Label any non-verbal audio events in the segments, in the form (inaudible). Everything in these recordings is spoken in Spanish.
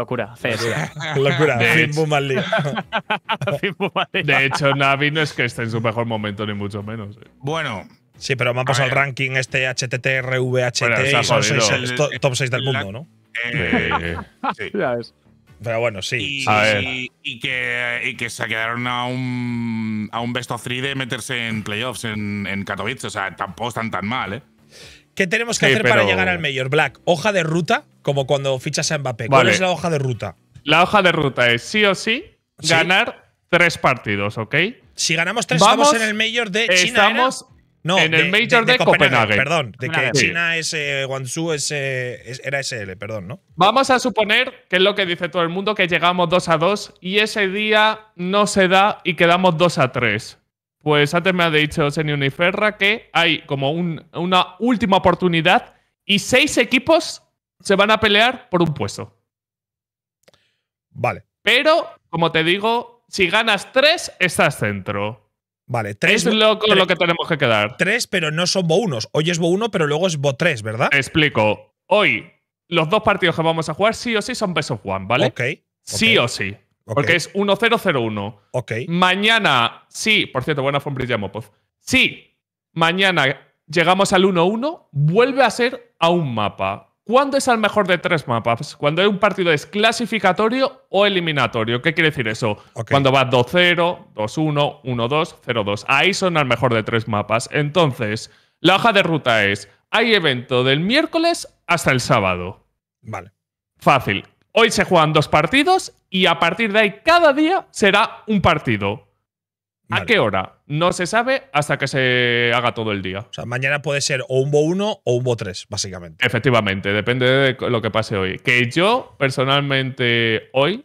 locura. fe. locura. (laughs) Fin (laughs) De hecho, Navi no es que esté en su mejor momento, ni mucho menos. Eh. Bueno. Sí, pero me han pasado el ranking este HTT, RVHT son seis, top 6 del mundo, ¿no? Eh, sí. (laughs) Pero bueno, sí. Y, que, se quedaron a un, a un best of 3 de meterse en playoffs en, en Katowice. O sea, tampoco están tan mal, ¿eh? ¿Qué tenemos que hacer para llegar al Mayor Black? ¿Hoja de ruta? Como cuando fichas a Mbappé. ¿Cuál es la hoja de ruta? La hoja de ruta es sí o sí, ganar tres partidos, ¿ok? Si ganamos tres, Vamos, estamos en el Mayor de China. Estamos No, en el mayor de, Copenhague, Perdón, de que China es eh, Guangzhou eh, era SL, perdón, ¿no? Vamos a suponer, que es lo que dice todo el mundo, que llegamos 2 a 2 y ese día no se da y quedamos 2 a 3. Pues antes me ha dicho y Ferra que hay como una última oportunidad y seis equipos se van a pelear por un puesto. Vale. Pero, como te digo, si ganas tres, estás centro. Vale, tres. Es lo, lo que tenemos que quedar. Tres, pero no son Bo1. Hoy es Bo1, pero luego es Bo3, ¿verdad? explico. Hoy, los dos partidos que vamos a jugar sí o sí son Best of One, ¿vale? Ok. Sí o sí. Porque es 1001. Ok. Mañana, sí, por cierto, buena fombrilla, Yamopov. Sí, mañana llegamos al 1-1, vuelve a ser a un mapa. ¿Cuándo es al mejor de tres mapas? Cuando un partido es clasificatorio o eliminatorio. ¿Qué quiere decir eso? Cuando va 2-0, 2-1, 1-2, 0-2. Ahí son al mejor de tres mapas. Entonces, la hoja de ruta es, hay evento del miércoles hasta el sábado. Vale. Fácil. Hoy se juegan dos partidos y a partir de ahí cada día será un partido. ¿A qué hora? No se sabe hasta que se haga todo el día. O sea, mañana puede ser o un Bo 1 o un Bo 3, básicamente. Efectivamente, depende de lo que pase hoy. Que yo, personalmente, hoy,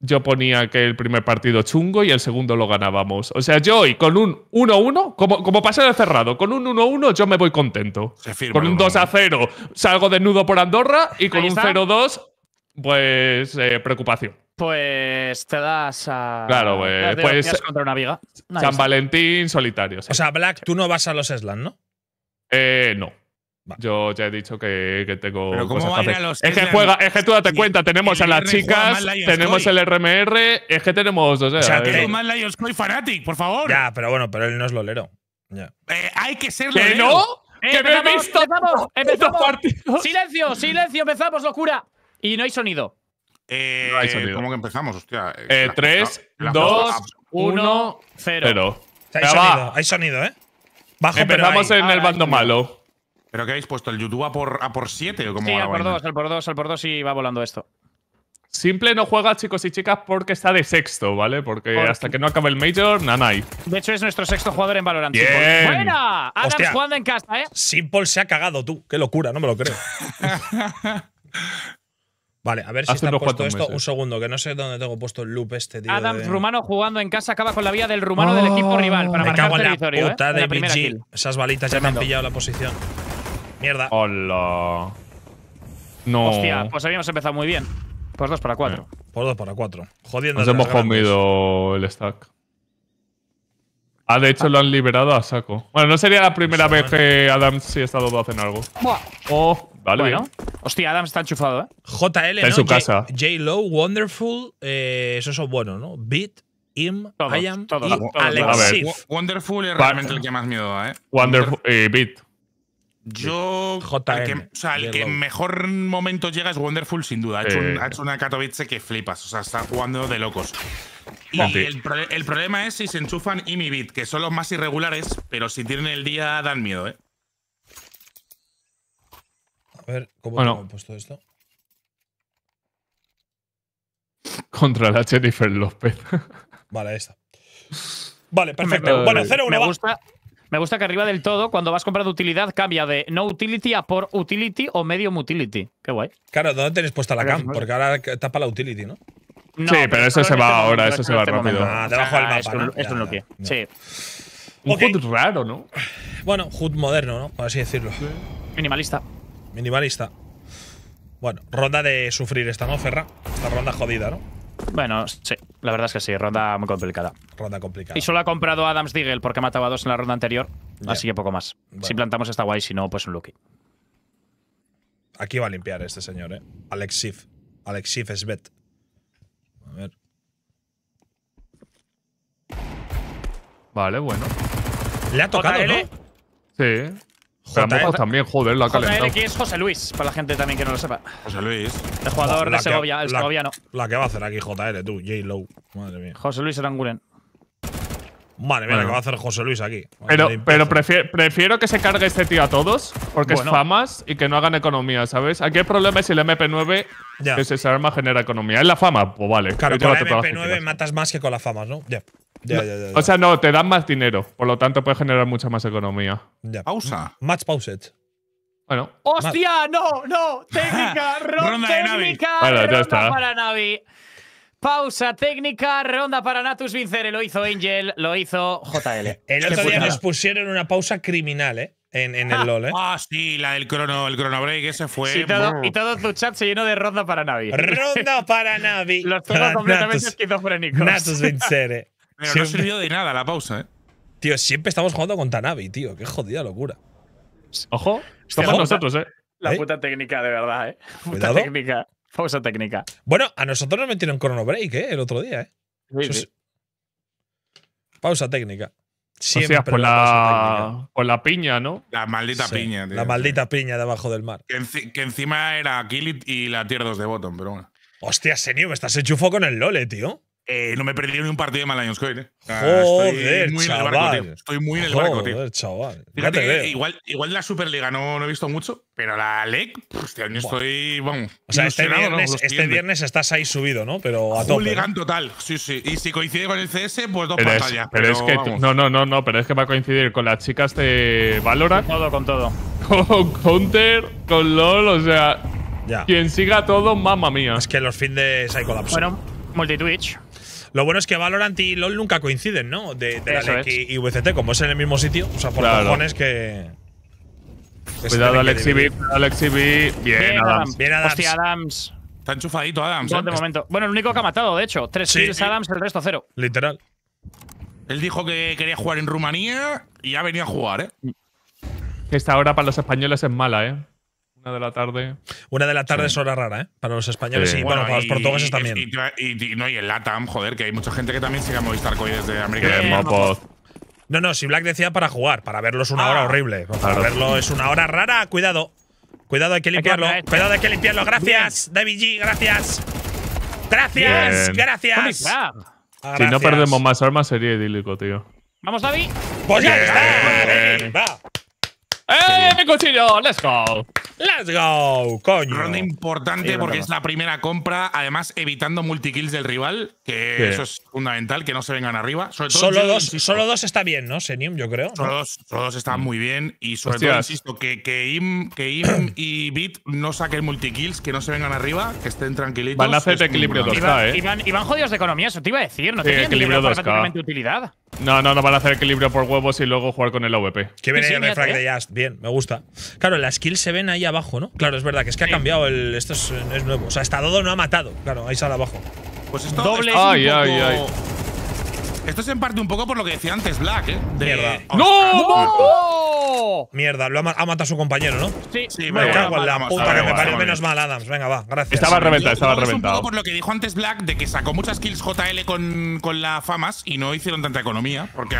yo ponía que el primer partido chungo y el segundo lo ganábamos. O sea, yo hoy con un 1-1, como, como pase de cerrado, con un 1-1 yo me voy contento. con un 2-0 salgo desnudo por Andorra y con un 0-2 pues eh, preocupación. Pues te das a. Claro, pues. Te contra una viga. San Valentín solitario. O sea, Black, tú no vas a los Slan, ¿no? Eh, no. Yo ya he dicho que, tengo. cosas que a es que juega, es que tú date cuenta, tenemos a las chicas, tenemos el RMR, es que tenemos. Eh, o sea, que- hay más Lions soy Fanatic, por favor. Ya, pero bueno, pero él no es lolero. Ya. hay que ser ¿Que no? ¡Que me he visto! empezamos, empezamos. silencio! ¡Empezamos, locura! Y no hay sonido. Eh, no hay sonido. ¿Cómo que empezamos? Hostia. 3, 2, 1, 0. Hay sonido, hay sonido, ¿eh? Bajo, Empezamos en el bando malo. ¿Pero qué habéis puesto? ¿El YouTube a por, a por 7 o cómo Sí, va por 2, el por 2, el por 2 y va volando esto. Simple no juega, chicos y chicas, porque está de sexto, ¿vale? Porque hasta que no acabe el Major, nanay. De hecho, es nuestro sexto jugador en Valorant. Bien. ¡Buena! Adams Hostia, jugando en casa, ¿eh? Simple se ha cagado, tú. Qué locura, no me lo creo. (laughs) (laughs) Vale, a ver si está puesto esto. Un segundo, que no sé dónde tengo puesto el loop este, tío. Adams, rumano jugando en casa, acaba con la vía del rumano del equipo ah. rival para me marcar cago ¿eh? puta de Esas balitas ya han pillado la posición. Mierda. Hola. No. Hostia, pues habíamos empezado muy bien. Por pues dos para cuatro. Eh. Por pues dos para cuatro. Jodiendo. Nos hemos comido el stack. Ah, de hecho ah. lo han liberado a saco. Bueno, no sería la primera pues, vez eh. que Adams y estado hacen algo. Buah. Oh, vale, Hostia, Adam está enchufado, ¿eh? JL, casa. Wonderful, eh, esos son buenos, ¿no? Beat, Im, todos, I Am Wonderful es realmente el que más miedo da, ¿eh? Wonderful, eh, Beat. Yo, JL, o sea, el que mejor momento llega es Wonderful, sin duda. Ha hecho, eh. una Katowice que flipas. O sea, está jugando de locos. Y el, el, problema es si se enchufan Im y beat, que son los más irregulares, pero si tienen el día dan miedo, ¿eh? A ver, ¿cómo bueno, puesto esto? (laughs) Contra la Jennifer López. (laughs) vale, ahí está. Vale, perfecto. bueno, 0-1 Gusta, me gusta que arriba del todo, cuando vas comprando utilidad, cambia de no utility a por utility o medium utility. Qué guay. Claro, ¿dónde tenéis puesta la cam? Porque ahora tapa la utility, ¿no? sí, pero, eso este se va ahora, eso se va rápido. Ah, debajo del mapa. Esto, es lo Sí. Un okay. raro, ¿no? Bueno, HUD moderno, ¿no? Por así decirlo. Minimalista. Minimalista. Bueno, ronda de sufrir esta, ¿no, Ferra? Esta ronda jodida, ¿no? Bueno, sí, la verdad es que sí, ronda muy complicada. Ronda complicada. Y solo ha comprado Adams Diggle porque ha matado a dos en la ronda anterior, así que poco más. Si plantamos esta guay, si no, pues un lucky. Aquí va a limpiar este señor, ¿eh? Alex Alexif es bet. A ver. Vale, bueno. Le ha tocado, ¿no? Sí. Pero también, joder, la calentado. que es José Luis, para la gente también que no lo sepa. José Luis. El jugador de Segovia, el segoviano. La que va a hacer aquí JR, tú, J. Low. Madre mía. José Luis Aranguren. Madre mía, bueno. que va a hacer José Luis aquí. pero, pero prefiero, que se cargue este tío a todos, porque es famas y que no hagan economía, ¿sabes? Aquí el problema es el MP9, que es esa arma genera economía. Es la fama, pues vale. Claro, con el MP9 matas más que con las famas, ¿no? Ya o sea, no, te dan más dinero. Por lo tanto, puedes generar mucha más economía. Pausa. Match pauset. Bueno. ¡Hostia! ¡No! ¡No! Técnica, (laughs) ronda técnica, ¡Ronda para Navi. Pausa técnica, ronda para Natus Vincere. Lo hizo Angel, lo hizo JL. (laughs) El otro día nos pusieron una pausa criminal, ¿eh? En, el ah. LOL, ¿eh? Ah, sí, la del crono, el break, ese fue. y todo tu chat se llenó de ronda para Navi. ronda para Navi. (laughs) Los todos completamente esquizofrénicos. Natus Vincere. Pero no sirvió de nada la pausa, ¿eh? Tío, siempre estamos jugando con Tanavi, tío. Qué jodida locura. Ojo, estamos nosotros, ¿eh? ¿eh? La puta técnica, de verdad, ¿eh? (laughs) Puta técnica. Pausa técnica. Bueno, a nosotros nos metieron Chrono Break, ¿eh? El otro día, ¿eh? Pausa técnica. Siempre con la, con la piña, ¿no? La maldita piña, tío. La maldita piña debajo del mar. Que, encima era Killit y la Tier 2 de Bottom, pero bueno. Hostia, Senio, me estás enchufo con el Lole, tío. Eh, no me he perdido ni un partido de Malaños Coin. Ah, estoy muy En el barco, tío. Estoy muy en el barco, tío. chaval. Fíjate, que igual, igual la Superliga no, no, he visto mucho, pero la Leg, hostia, yo estoy. o sea, este, viernes, este viernes, estás ahí subido, ¿no? Pero a tope. ¿no? total, sí, sí. Y si coincide con el CS, pues dos pasa pantallas. pero, es que. No, no, no, no, pero es que va a coincidir con las chicas de Valorant. Con todo, con todo. Con Counter, con LOL, o sea. Ya. Quien siga todo, mamma mía. Es que los fines hay colapso. Bueno, multitwitch. Lo bueno es que Valorant y LOL nunca coinciden, ¿no? De, de X y, VCT, como es en el mismo sitio. O sea, por lo cojones que. Cuidado, Alex B. Alex Bien, Adams. Bien, Adams. Hostia, Adams. Está enchufadito, Adams. ¿eh? momento. Bueno, el único que ha matado, de hecho. Tres sí. kills, Adams, el resto cero. Literal. Él dijo que quería jugar en Rumanía y ya venía a jugar, ¿eh? Esta hora para los españoles es mala, ¿eh? Una de la tarde. Una de la tarde es hora rara, ¿eh? Para los españoles y bueno, para los portugueses también. Y, no, y el LATAM, joder, que hay mucha gente que también sigue a Movistar Coy desde América. no, no, si Black decía para jugar, para verlo es una hora ah. horrible. Para verlo es una hora rara, cuidado. Cuidado, hay que limpiarlo. Este. cuidado, hay que limpiarlo. Gracias, David G, gracias. Gracias, gracias. Ah, si no perdemos más armas sería idílico, tío. Vamos, David. Pues ya está. ¡Eh, mi cuchillo! ¡Let's go! Let's go, coño. Ronda importante porque es la primera compra, además evitando multikills del rival, que eso es fundamental, que no se vengan arriba. solo, dos, solo dos está bien, ¿no? Senium, yo creo. Solo, dos, solo está mm. muy bien y sobre todo, insisto, que, que, Im, que Im (clears throat) y Bit no saquen multikills, que no se vengan arriba, que estén tranquilitos. Van a hacer equilibrio 2K, ¿eh? Y van, jodidos de economía, eso te iba a decir. No tienen equilibrio 2 utilidad. No, no, no van a hacer equilibrio por huevos y luego jugar con el AWP. Que viene de Frag de Just. Bien, me gusta. Claro, las kills se ven ahí abajo, ¿no? Claro, es verdad que es que ha cambiado el. Esto es, nuevo. O sea, hasta Dodo no ha matado. Claro, ahí sale abajo. Pues esto. Doble. ay, ay, ay. Esto es en parte un poco por lo que decía antes Black, ¿eh? Mierda. ¡No! Ah, ¡No! Mierda, lo ha, matado a su compañero, ¿no? Sí, sí, me cago la puta que me Menos mal, Adams. Venga, va, gracias. Estaba reventado, estaba reventado. Es un poco por lo que dijo antes Black de que sacó muchas kills JL con, con la Famas y no hicieron tanta economía. Porque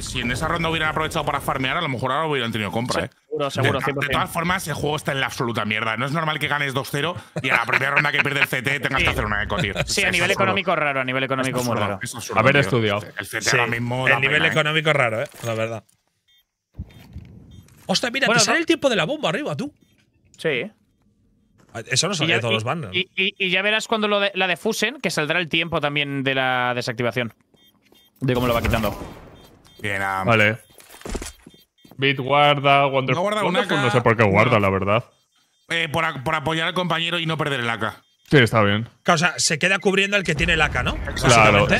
si en esa ronda hubieran aprovechado para farmear, a lo mejor ahora hubieran tenido compra, ¿eh? De, todas formas, el juego está en la absoluta mierda. No es normal que ganes 2-0 y a la primera ronda que pierde el CT tengas que hacer una eco, tío. Sí, a nivel económico raro, a nivel económico muy raro. Haber estudiado. El CT mismo. El nivel ¿eh? económico raro, eh, la verdad. Hostia, mira, te sale el tiempo de la bomba arriba, tú. Sí. Eso no sale de todos los bandos Y, ya verás cuando la defusen, que saldrá el tiempo también de la desactivación. De cómo lo va quitando. Bien, ah. Vale. Bit guarda, Wonderful. No no sé por qué guarda, la verdad. Eh, por, por, apoyar al compañero y no perder el AK. Sí, está bien. O sea, se queda cubriendo el que tiene el AK, ¿no? Claro, sí.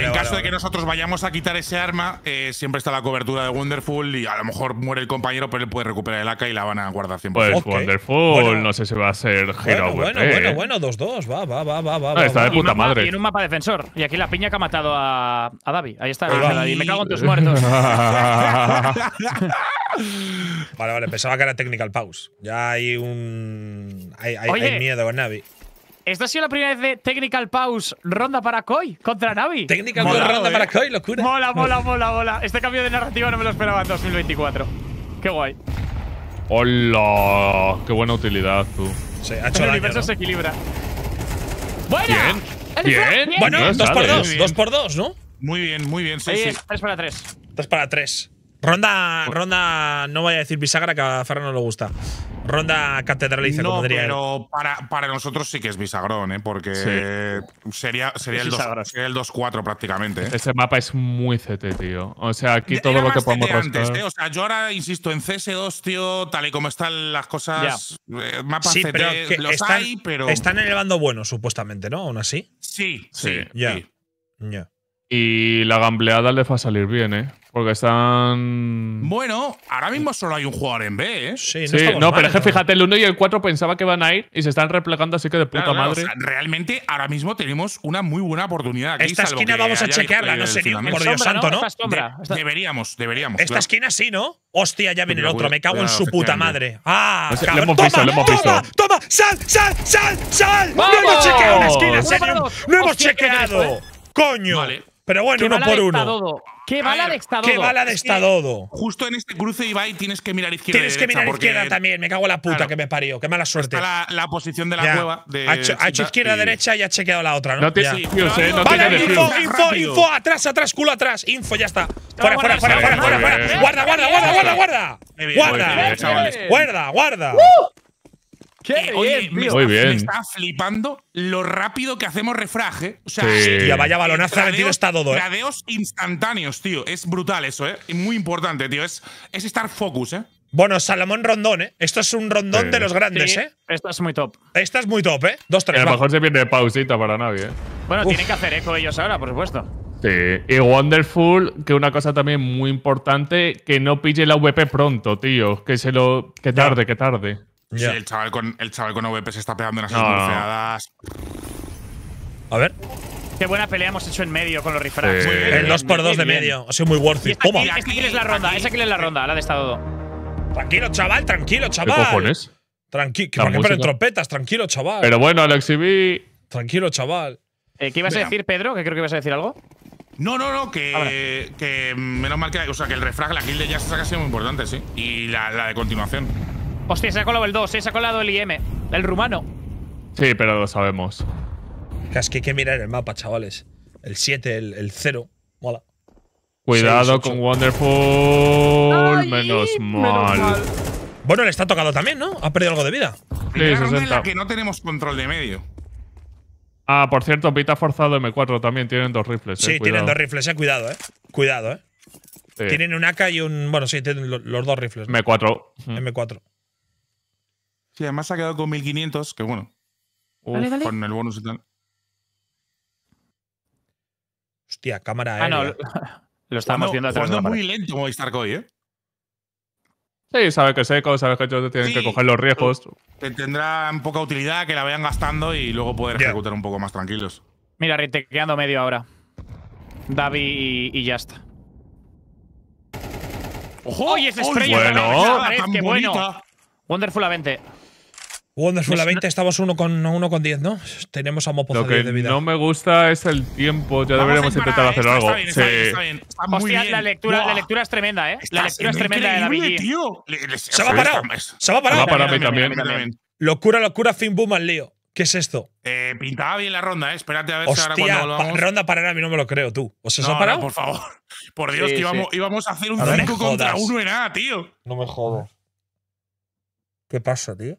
en, caso de que nosotros vayamos a quitar ese arma, eh, siempre está la cobertura de Wonderful y a lo mejor muere el compañero, pero él puede recuperar el AK y la van a guardar 100%. Pues Wonderful, no sé si va a ser Hero Bueno, bueno, bueno, dos-dos. va, va, va, va, va. Ah, está de puta madre. Tiene un mapa defensor. Y aquí la piña que ha matado a, a Davi. Ahí está, Me cago en tus muertos. (laughs) vale, vale, pensaba que era Technical Pause. Ya hay un. Hay, hay, hay miedo con Navi. Esta ha sido la primera vez de Technical Pause, ronda para Koi contra Navi. Technical Pause, ronda para Koi, locura. Mola, (laughs) mola, mola, mola. Este cambio de narrativa no me lo esperaba en 2024. Qué guay. ¡Hola! ¡Qué buena utilidad, tú! Sí, ha hecho El universo se equilibra. ¡Buena! Bien. Bien. Bueno, 2x2, 2x2, ¿no? Muy bien, muy bien, sí, sí. 3 para 3. 3 para 3. Ronda, ronda, no voy a decir bisagra, que a Ferran no le gusta. Ronda catedraliza, no, Pero Para, nosotros sí que es bisagrón, ¿eh? porque sería, sería, el 2, 4 prácticamente. ¿eh? Ese mapa es muy CT, tío. O sea, aquí todo lo que podemos antes, ¿eh? O sea, yo ahora insisto, en CS2, tío, tal y como están las cosas, eh, mapas CT los están, hay, pero. Están elevando bueno, supuestamente, ¿no? Aún así. Sí, sí. Ya. Y la gambleada le va a salir bien, ¿eh? Porque están. Bueno, ahora mismo solo hay un jugador en B, ¿eh? Sí, no, sí, no pero es que fíjate, el 1 y el 4 pensaba que van a ir y se están replegando, así que de puta madre. realmente ahora mismo tenemos una muy buena oportunidad. Aquí, Esta esquina vamos a chequearla, no sé por Dios santo, ¿no? deberíamos, deberíamos. Esta esquina sí, ¿no? Hostia, ya viene el otro, me cago en su puta madre. ¡Ah! lo hemos visto, toma, lo hemos visto. ¡Toma, toma! ¡Sal, sal, sal, sal! ¡No hemos chequeado una esquina, ¡No hemos chequeado! Eh? ¡Coño! Vale. Pero bueno, uno por uno. ¿Qué bala de Estadodo? ¿Qué bala de Estadodo? Justo en este cruce, y tienes que mirar izquierda. Tienes que mirar izquierda también. Me cago en la puta que me parió. Qué mala suerte. la, la, posición de la cueva. De ha, hecho, izquierda, derecha y ha chequeado la otra, ¿no? No te ¿eh? no vale, info, info, info, info, atrás, atrás, culo atrás. Info, ya está. Fuera, fuera, fuera, fuera, Guarda, guarda, guarda, guarda, guarda. Guarda, guarda, guarda. ¿Qué eh, oye, me, está, me, está, flipando lo rápido que hacemos refraje. O sea, vaya balonazo ha metido está todo, ¿eh? instantáneos, tío. Es brutal eso, ¿eh? Muy importante, tío. Es, es estar focus, ¿eh? Bueno, Salomón Rondón, ¿eh? Esto es un rondón de los grandes, ¿eh? esto es muy top. Esta es muy top, ¿eh? Dos, tres. a lo mejor se pierde pausita para nadie, ¿eh? Bueno, tienen que hacer eco ellos ahora, por supuesto. Sí, y Wonderful, que una cosa también muy importante, que no pille la VP pronto, tío. Que se lo. Que tarde, que tarde. Sí, el chaval, con, el OVP se está pegando unas esmurfeadas. No. A ver. Qué buena pelea hemos hecho en medio con los refrags. Eh, el 2x2 eh, de medio. Ha sido muy worth it. Toma. Esa kill es la ronda, esa es la ronda, la de estado. Tranquilo, chaval, tranquilo, chaval. ¿Qué cojones? Tranquilo, ¿por trompetas? Tranquilo, chaval. Pero bueno, Alex Tranquilo, chaval. Eh, ¿Qué ibas a decir, Pedro? Que creo que ibas a decir algo. No, no, no, que, ah, menos mal que, o sea, que el refrag, la kill de ya se ha sido muy importante, sí. Y la, la de continuación. Hostia, se ha colado el 2, eh, se ha colado el IM. El rumano. Sí, pero lo sabemos. Es que hay que mirar el mapa, chavales. El 7, el, 0. Mola. Cuidado con Wonderful. menos, mal. Bueno, le está tocado también, ¿no? Ha perdido algo de vida. Sí, en la que no tenemos control de medio. Ah, por cierto, Pita forzado M4 también. Tienen dos rifles. Eh, sí, tienen dos rifles, eh. Cuidado, eh. Cuidado, eh. Tienen un AK y un. Bueno, sí, tienen los dos rifles. m M4. M4. Sí, además se ha quedado con 1500, que bueno. Con el bonus y tal. Hostia, cámara Ah, no, (laughs) lo estamos viendo atrás. Jugando muy lento Movistar Coy, ¿eh? Sí, sabe que seco, sabe que ellos tienen que coger los riesgos. Tendrán poca utilidad, que la vayan gastando y luego poder ejecutar un poco más tranquilos. Mira, retequeando medio ahora. Davi y, y ya está. ¡Ojo! ¡Oye, ese Bueno. ¡Qué bueno! Wonderful a 20. Wonderful solamente 20, estamos uno con, uno con 10, ¿no? Tenemos a Mopo Lo que de vida. no me gusta es el tiempo, ya deberíamos intentar hacer algo. Hostia, La, lectura, es tremenda, ¿eh? la lectura es tremenda de la Se va a parar, se va a parar. Se va a parar también. Locura, locura, fin boom al lío. ¿Qué es esto? Eh, pintaba bien la ronda, ¿eh? Espérate a ver si ahora cuando volvamos. ronda para a mí no me lo creo, tú. ¿Os se ha parado? No, por favor. (laughs) Por Dios, que íbamos, a hacer un 5 contra 1 en A, tío. No me jodas. ¿Qué pasa, tío?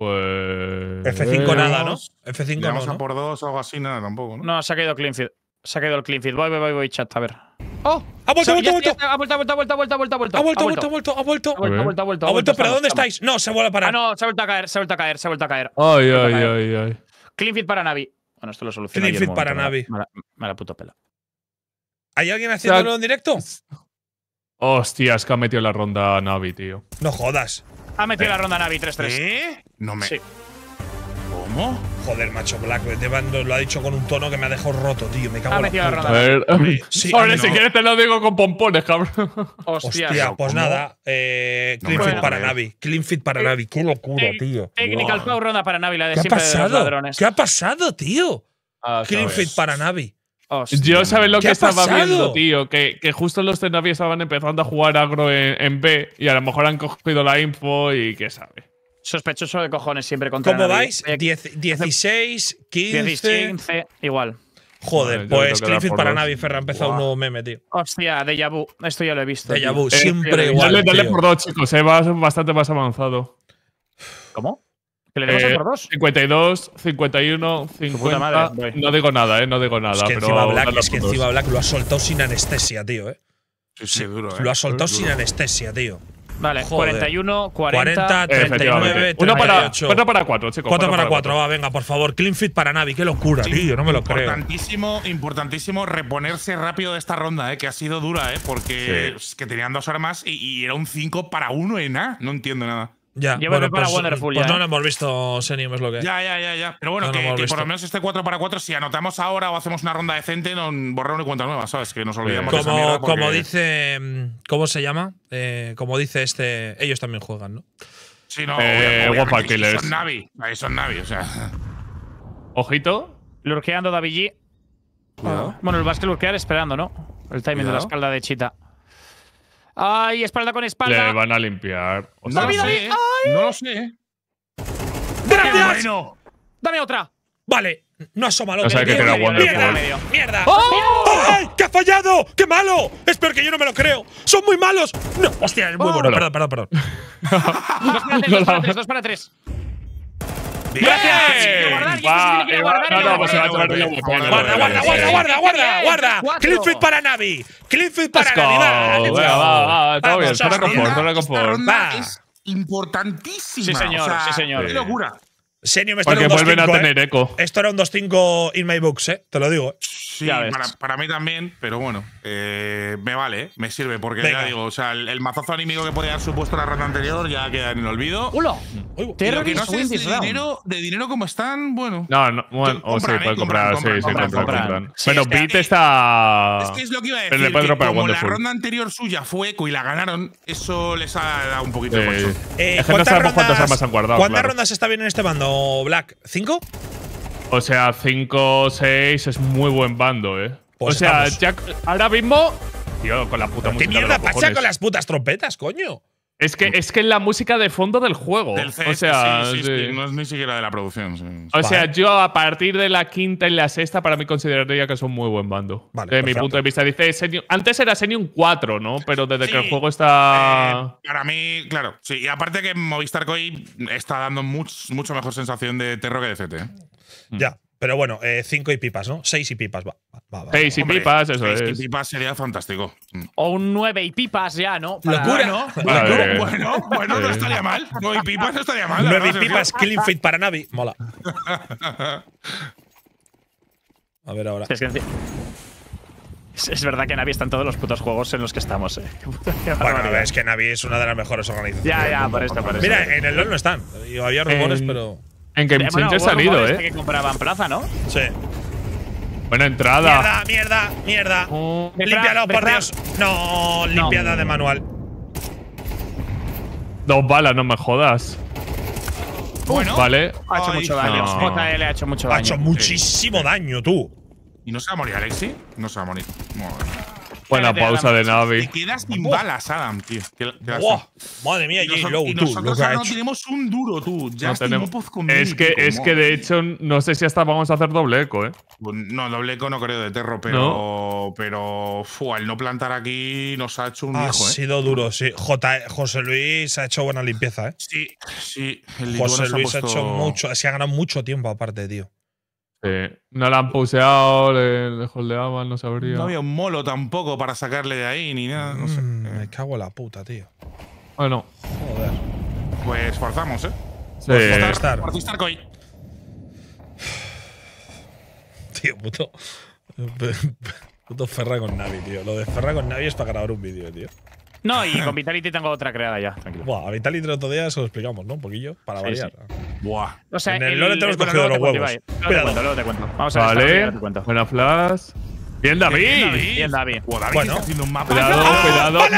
Pues. F5 nada, ¿no? F5 no, a por dos o algo así, nada tampoco, ¿no? No, se ha caído Cleanfield. Se ha caído el Cleanfeed. Voy, voy, voy, chat, a ver. ¡Oh! ¡Ha vuelto, ha vuelto, ha vuelto! ¡Ha vuelto, ha vuelto, ha vuelto, ha vuelto, ha vuelto! ¡Ha vuelto, ha vuelto, ha vuelto! ¡Ha vuelto, ha vuelto, ha vuelto! ha vuelto pero ¿dónde estáis? No, se vuelve a parar. Ah, no, se ha vuelto a caer, se ha vuelto a caer, se ha vuelto a caer. ¡Ay, ay, ay, ay! Cleanfeed para Navi. Bueno, esto lo soluciona. Cleanfeed para Navi. Me la puto pela. ¿Hay alguien haciéndolo en directo? Hostias, que ha metido la ronda Navi, tío. No jodas. Ha metido eh, la ronda Navi 3-3. ¿Eh? No me. ¿Cómo? Joder, macho, Black lo ha dicho con un tono que me ha dejado roto, tío. Me cago en la Ronda. A ver, sí, Oye, si quieres te lo digo con pompones, cabrón. Hostia, pues nada. Eh, clean fit para Navi. Clean fit para eh, Navi. Qué locura, eh, tío. Technical wow. ronda para Navi, la de ¿Qué siempre ha pasado? ladrones. ¿Qué ha pasado, tío? Ah, clean fit para Navi. Hostia, Yo sabes lo que estaba viendo, tío, que, que, justo los de Navi estaban empezando a jugar agro en, B y a lo mejor han cogido la info y qué sabe. Sospechoso de cojones siempre contra ¿Cómo vais? 16, 15. 15, igual. Joder, pues Clifford para Navi Ferra ha empezado un nuevo meme, tío. Hostia, de Vu, esto ya lo he visto. Deja Vu, siempre igual. Dale, dale por dos, chicos, eh, vas bastante más avanzado. ¿Cómo? Que le eh, dos. 52, 51, 50. no digo nada, eh, no digo nada. Es que, pero encima, Black, Black lo ha soltado sin anestesia, tío, eh. Sí, sí, Lo ha eh. soltado sin anestesia, tío. Vale, 41, 40, 40 39, 38. 4 para 4, chicos. 4 para 4, va, venga, por favor. Clean fit para Navi, qué locura, tío, no me lo creo. Importantísimo reponerse rápido de esta ronda, eh, que ha sido dura, eh, porque que tenían dos armas y, y era un 5 para 1 en A. No entiendo nada. Ya, para pues, Pues no ¿eh? lo hemos visto, Senium es lo que. Ya, ya, ya, ya. Pero bueno, que, por lo menos este 4 para 4, si anotamos ahora o hacemos una ronda decente, no borrón y cuenta nueva, ¿sabes? Que nos olvidamos como, de Como dice. ¿Cómo se llama? Eh, como dice este. Ellos también juegan, ¿no? Sí, no. Eh, guapa, Son Navi. Ahí son Navi, o sea. Ojito. Lurkeando David G. Bueno, el básquet lurkear esperando, ¿no? El timing de la escalda de Chita. Ay, espalda con espalda. Le van a limpiar. O sea, no, lo sé. no lo sé. ¡Gracias! Dame otra. Vale, no asoma lo o sea, que ¡Mierda! ¡Mierda! ¡Oh! ¡Ay, ¡Oh, ¡Que ha fallado! ¡Qué malo! Espero que yo no me lo creo. ¡Son muy malos! No, hostia, es muy oh. bueno. Perdón, perdón, perdón. (laughs) dos para tres, dos para tres. Dos para tres. ¡Gracias! guardar eh, guarda! no, no, pues se va a tomar Guarda, guarda, guarda, guarda, guarda, guarda. Clean para Navi. Clean para Navi. Va, va, va, Todo bien, se confort, zona confort. Va importantísima. Sí, señor, sí, señor. Qué locura. Porque vuelven a ¿eh? tener eco. Esto era un 2.5 in my books, eh. te lo digo. ¿eh? Sí, para, para, mí también, pero bueno, eh, me vale, ¿eh? me sirve, porque ya digo, o sea, el, el, mazazo anímico que podía haber supuesto la ronda anterior ya queda en el olvido. ¡Hola! que no sé de dinero, de dinero como están, bueno. No, no bueno, o sí, puede comprar, sí, se compran. Bueno, Beat está. Es que es lo que iba a decir. que como la ronda anterior suya fue eco y la ganaron, eso les ha dado un poquito de peso. Es que no sabemos cuántas armas han guardado. ¿Cuántas rondas está bien en este bando? Black? 5? O sea, 5 6 es muy buen bando, ¿eh? Pues o sea, Jack, ahora mismo. Tío, con la puta ¿Qué mierda pacha con las putas trompetas, coño? Es que, es que la música de fondo del juego. o sea, sí, no es ni siquiera de la producción. O sea, yo a partir de la quinta y la sexta, para mí consideraría que son muy buen bando. de mi punto de vista. Dice, antes era Senium 4, ¿no? Pero desde que el juego está. Eh, para mí, claro. Sí, y aparte que Movistar CoI está dando mucho mejor sensación de terror que de CT. ¿eh? Ya, pero bueno, 5 eh, y pipas, ¿no? 6 y pipas, va. 6 y pipas, eso es. 6 y pipas sería fantástico. O un 9 y pipas ya, ¿no? Locura, ¿no? Bueno, bueno, no estaría mal. Nueve y pipas no estaría mal. 9 y pipas, clean fit para Navi. Mola. (laughs) A ver ahora. Es, verdad que Navi están todos los putos juegos en los que estamos, eh. (laughs) bueno, es que Navi es una de las mejores organizaciones. Ya, ya, por esto, por eso. Mira, en el LoL no están. Había rumores, pero… En Game Changer he salido, eh. que compraban plaza, ¿no? Sí. Buena entrada. Mierda, mierda, mierda. Oh, Límpialo, por Dios. No, limpiada de manual. Dos balas, no me jodas. Bueno, vale. Ha hecho mucho daño. JL ha hecho mucho daño. Ha hecho muchísimo daño, tú. ¿Y no se va a morir, Alexi? No se va a morir. Buena pausa de nave. Te quedas sin balas, Adam, tío. ¿Qué, madre mía, y tú. Nosotros ahora no tenemos un duro, tú. Ya no tenemos. Es que, es que de hecho, no sé si hasta vamos a hacer doble eco, ¿eh? Pues, no, doble eco no creo de Terro, pero. Pero. al no plantar aquí nos ha hecho un ha hijo, Ha ¿eh? sido duro, sí. Eh, José Luis ha hecho buena limpieza, ¿eh? Sí, sí. José Luis ha, ha hecho mucho. Se ha ganado mucho tiempo aparte, tío. Sí. No la han poseado, le, holdeaban, no sabría. No había un molo tampoco para sacarle de ahí ni nada. No sé. Mm, eh. me cago en la puta, tío. Bueno. Joder. Pues forzamos, ¿eh? Sí. Forzar, (sighs) Tío, puto. (laughs) Puto Ferra con Navi, tío. Lo de Ferra con Navi es para grabar un vídeo, tío. No, y con Vitality tengo otra creada ya, tranquilo. Buah, a Vitality el otro día se lo explicamos, ¿no? Un poquillo, para variar. Buah. O sea, en el, el tenemos cogido los huevos. Cuento, luego te cuento, Vamos a ver. Vale. Buena flash. Bien David. Bien David. David. Bueno. Haciendo un mapa. Cuidado, cuidado. ¡Vale!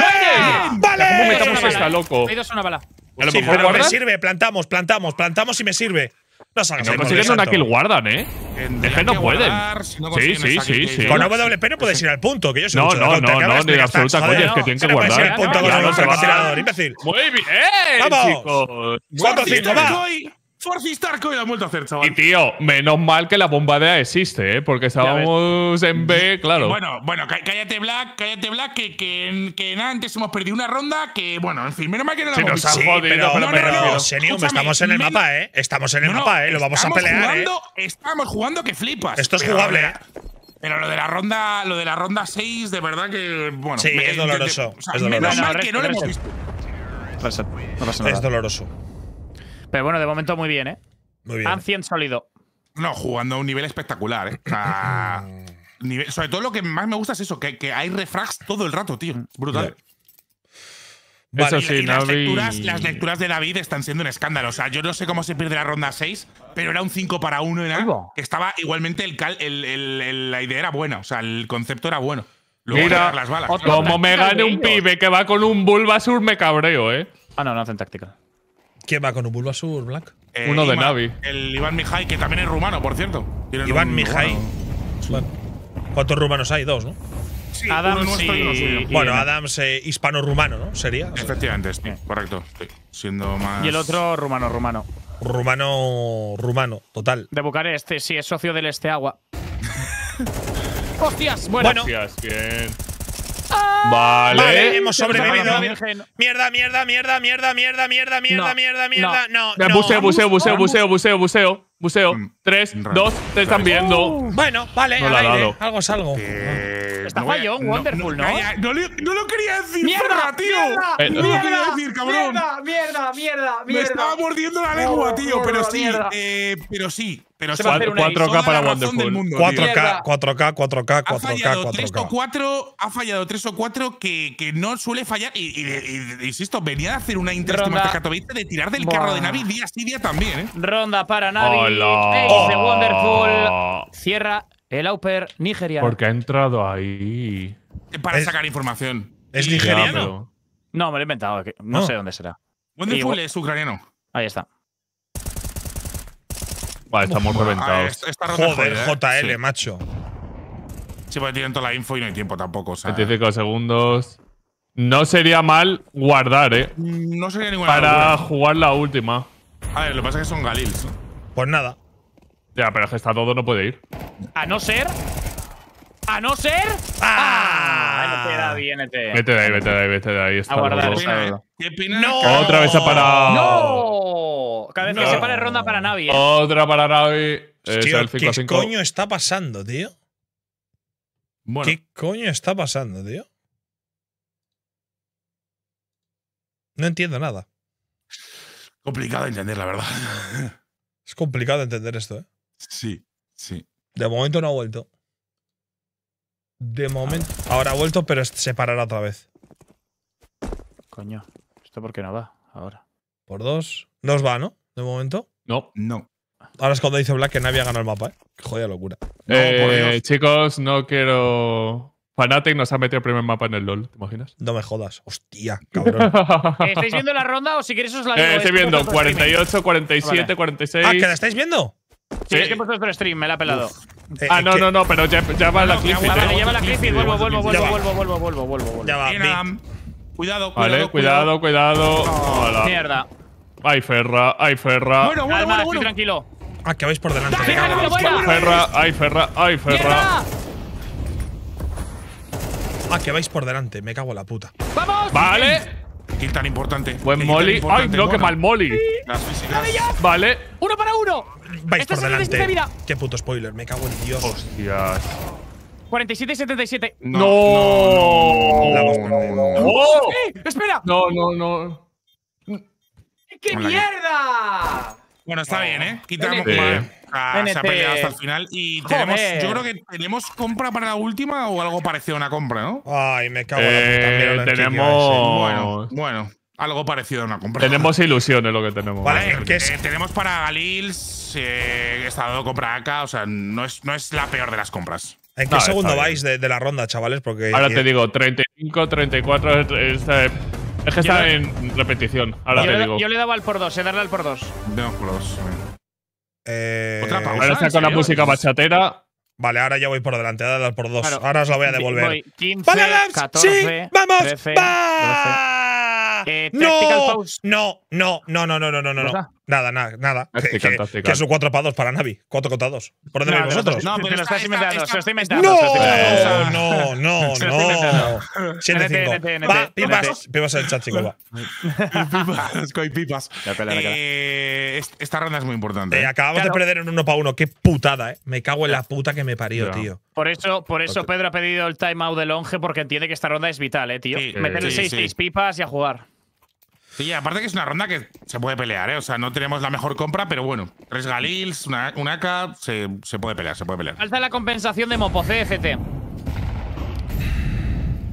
¡Vale! ¿Cómo metamos esta, loco? Hay una bala. A lo mejor me sirve, plantamos, plantamos, plantamos y me sirve. No no una guardan, ¿eh? no pueden. sí, sí, sí, Con AWP no puedes ir al punto, No, no, no, no, ni de absoluta coña, es que tienen que guardar. no, punto imbécil. Muy bien, vamos cinco Force que y la han vuelto a hacer, Y tío, menos mal que la bomba A existe, ¿eh? porque estábamos en B, claro. Bueno, bueno, cállate, Black, cállate, Black, que, que, antes hemos perdido una ronda que, bueno, en fin, menos mal que no la hemos sí, pero, pero, no, pero, estamos en el mapa, ¿eh? Estamos en el mapa, ¿eh? Lo vamos a pelear. Jugando, ¿eh? Estamos jugando que flipas. Esto es jugable, ¿eh? Pero lo de la ronda, lo de la ronda 6, de verdad que bueno, sí, me, es doloroso. es doloroso. Menos mal que no lo hemos visto. No pasa nada. Es doloroso. Pero bueno, de momento muy bien, ¿eh? Muy bien. Han 100 sólido. No, jugando a un nivel espectacular, ¿eh? Mm. sobre todo lo que más me gusta es eso, que, que hay refrags todo el rato, tío. Brutal. Eso sí, las, lecturas, las lecturas de David están siendo un escándalo. O sea, yo no sé cómo se pierde la ronda 6, pero era un 5 para 1 en que Estaba igualmente el, la idea era buena, o sea, el concepto era bueno. las Como me gane un pibe que va con un Bulbasur, me cabreo, ¿eh? Ah, no, no hacen táctica. ¿Quién va con un Bulbasur, Black? Eh, uno de Navi. El Iván Mijai, que también es rumano, por cierto. Iván Mijai. ¿Cuántos rumanos hay? Dos, ¿no? Sí, bueno, Adams es eh, hispano-rumano, ¿no? Sería. Efectivamente, sí, correcto. Sí. Siendo más. Y el otro rumano-rumano. Rumano-rumano, total. De este, sí, es socio del Esteagua. (laughs) ¡Hostias! Bueno. bueno. Hostias, bien. Vale. vale hemos sobrevivido. Mierda, mierda, mierda, mierda, mierda, mierda, mierda, mierda, mierda. No, no. Buseo, buceo, buceo, buceo, buceo, buceo. Mm, Buseo Tres, dos, te están viendo. Uh. Bueno, vale, Algo es algo. Eh, está fallón, Wonderful, ¿no? No, lo quería decir, ¡Mierda, tío! no lo eh, quería decir, cabrón. Mierda, mierda, mierda, Me estaba mordiendo la lengua, oh, tío, pero sí. Eh, pero sí. Pero se va 4K para Wonderful. 4K, 4K, 4K, 4K, 4K, Ha fallado 3 o 4, ha fallado 3 o 4 que, no suele fallar. Y, insisto, venía de hacer una de este de tirar del carro de Navi día sí, día también. ¿eh? Ronda para Navi. Hola. Wonderful. Cierra el Auper nigeriano. Porque ha entrado ahí. Para sacar información. ¿Es nigeriano? No, me lo he inventado. No, ah. sé dónde será. Wonderful es ucraniano. Ahí está. Vale, estamos reventados. Ah, Joder, ¿eh? JL, macho. Sí, porque tienen toda la info y no hay tiempo tampoco. O sea, segundos. No sería mal guardar, ¿eh? No sería ninguna Para jugar la última. A ver, lo que pasa es que son Galils. Pues nada. Ya, pero es que está todo, no puede ir. A no ser. A no ser. ¡Ah! ¡ah! No vete de ahí, vete de ahí, vete de ahí, vete de ahí. a guardar. ¡No! Otra vez ha parado. ¡No! Cada vez se pare ronda para Navi. Otra para Navi. ¿Qué coño está pasando, tío? ¿Qué coño está pasando, tío? No entiendo nada. Complicado entender, la verdad. (laughs) Es complicado entender esto, ¿eh? Sí, sí. De momento no ha vuelto. De momento. Ahora ha vuelto, pero se parará otra vez. Coño. ¿Esto por qué no va? Ahora. Por dos. Nos va, ¿no? de momento? No. No. Ahora es cuando dice Black que nadie ha ganado el mapa, ¿eh? Joder, locura. Eh, chicos, no quiero. Fanatic nos ha metido el primer mapa en el LOL, ¿te imaginas? No me jodas. Hostia, (laughs) cabrón. Eh, ¿Estáis viendo la ronda o si queréis os la digo? estoy viendo 48, 47, 46. Ah, ¿que la estáis viendo? Sí, es que he puesto stream, me la ha pelado. ah, eh, no, no, no, pero ya, ya va la clip. Ya, va la clip, vuelvo, vuelvo, vuelvo, vuelvo, vuelvo, vuelvo, vuelvo, vuelvo. Ya va, cuidado, cuidado, vale, cuidado, cuidado. Oh, mierda. Ay, Ferra, ay, Ferra. Bueno, bueno, bueno, tranquilo. Ah, que vais por delante. Ay, ferra, ay, Ferra, ay, Ferra. Ah, que vais por delante. Me cago en la puta. ¡Vamos! Vale. Qué tan importante. Buen molly. Ay, no, que mal molly. Vale. Uno para uno. Vais por delante. Qué puto spoiler. Me cago en Dios. Hostias. 47 y 77. No. No. no, no, no. no, ¡Eh! ¡Espera! No, no, no. ¡Qué mierda! Bueno, está bien, ¿eh? Quitamos. Ah, se ha hasta el final. Y yo creo que tenemos compra para la última o algo parecido a una compra, ¿no? Ay, me cago en la eh, puta. Tenemos. Bueno, bueno, algo parecido a una compra. Tenemos ilusiones lo que tenemos. Vale, eh, eh, tenemos para Galil, he estado compra acá, o sea, no es, no es la peor de las compras. ¿En qué segundo vais de, la ronda, chavales? Porque Ahora te digo, 35, 34, este, es que está en repetición, ahora yo te le, digo. Yo le daba al por dos, he eh, darle al por dos. Demos por Eh, Otra pausa. Ahora saco la música bachatera. Vale, ahora ya voy por delante, dale al por dos. Claro. Ahora os la voy a devolver. Voy 15, vale, 14, sí, vamos, 13, va. 12. Eh, no, pause. no, no, no, no, no, no, no, no. Nada, nada, nada. Ah, que, que, que es un 4 para Navi. Cuatro cotados. ¿Por dónde no, vosotros? No, pero lo estás inventando, se lo inventando. No, no, no, (laughs) no. 7-5. Va, pipas, pipas en el chat, chico, va. Pipas, coi pipas. Eh, esta ronda es muy importante. Eh, ¿eh? Acabamos de perder en 1 para 1. Qué putada, eh. Me cago en la puta que me parió, tío. Por eso, por eso Pedro ha pedido el timeout de Longe, porque entiende que esta ronda es vital, eh, tío. Meterle 6-6 pipas y a jugar. Sí, aparte que es una ronda que se puede pelear, ¿eh? O sea, no tenemos la mejor compra, pero bueno. Tres Galils, una, una AK, se, se, puede pelear, se puede pelear. Falta la compensación de Mopo, CFT.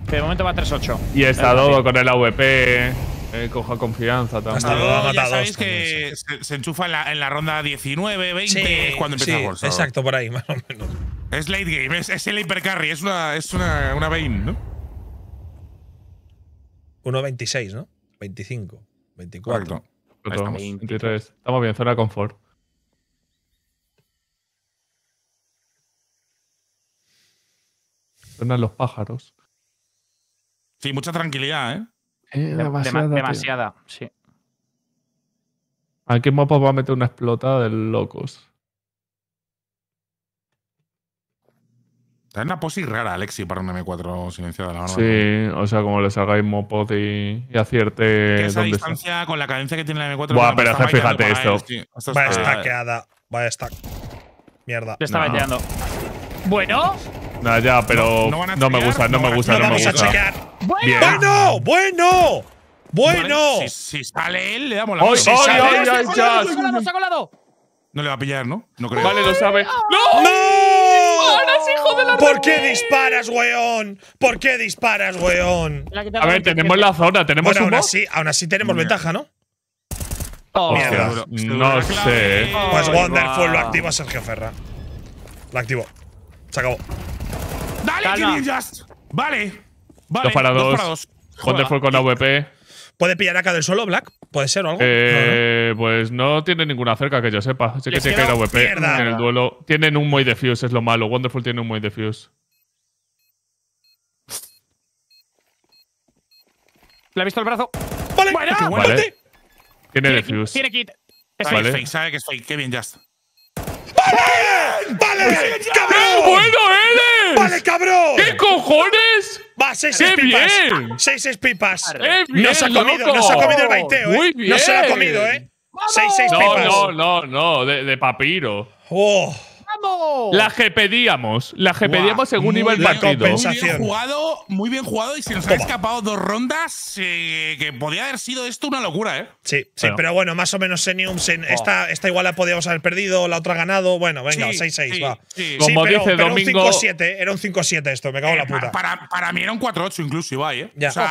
Que de momento va 3-8. Y está todo con el AVP. Eh, coja confianza también. Hasta todo matado. sabéis que se, enchufa en la, ronda 19, 20, cuando empieza sí, el Exacto, por ahí, (laughs) más o menos. Es late game, es, el hipercarry, es una, es una, una Bane, ¿no? 1.26, ¿no? 25, 24. Estamos, 23. Estamos bien, zona de confort. Suenan los pájaros. Sí, mucha tranquilidad, ¿eh? eh demasiada. demasiada sí. ¿A qué mapa va a meter una explotada de locos? Es una posi rara, Alexi, para un M4 silenciada, la Sí, o sea, como le salgáis mopot y, y acierte. esa distancia, con la cadencia que tiene el M4. Buah, pero fíjate esto. Va sí. esto Vaya stackeada. Vaya stack. Mierda. Te está no. Bueno. Nada, ya, pero no, me gusta, no, me gusta, no, me gusta. ¡Bueno! ¡Bueno! ¡Bueno! bueno. si, sale él, le damos la ¡Ay, ay, ¡Se ha colado, se ha colado! No le va a pillar, ¿no? No creo. Vale, lo sabe. ¡No! ¡No! ¿Por qué disparas, weón? ¿Por qué disparas, weón? A ver, tenemos la zona, tenemos la un aún así, aún así tenemos ventaja, ¿no? Oh, No sé. Pues Wonderful, lo activa Sergio Ferra. Lo activo. Se acabó. ¡Dale, Vale. Vale. Dos para dos. Wonderful con la ¿Puede pillar acá del suelo, Black? ¿Puede ser o algo? Eh, Pues no tiene ninguna cerca que yo sepa. Sé que tiene que ir a WP en el duelo. Tienen un muy Defuse, es lo malo. Wonderful tiene un muy Defuse. Le ha visto el brazo. ¡Vale! ¡Muerte! Tiene, Defuse. Tiene kit. Es sabe que es fake. Qué bien, ya está. ¡Vale! ¡Vale! Pues, ¡Cabrón! ¡Qué bueno eres! ¡Vale, cabrón! ¿Qué cojones? Va, seis, seis pipas. Bien. Seis, seis pipas. Bien, nos, ha comido, nos ha comido el baiteo, ¿eh? Muy bien. No se lo ha comido, ¿eh? Seis, seis no, pipas. No, no, no, de, de papiro. ¡Oh! La que pedíamos. La que según iba el partido. Muy bien jugado, muy bien jugado. Y se nos han escapado dos rondas. Eh, que podía haber sido esto una locura, ¿eh? Sí, sí, pero bueno, más o menos Senium. esta, igual la podíamos haber perdido, la otra ganado. Bueno, venga, 6-6, va. Como pero, dice Domingo. Un 5 7 era un 5-7 esto, me cago en la eh, puta. Para, mí era un 4-8 incluso, Ibai, ¿eh? Ya. O sea,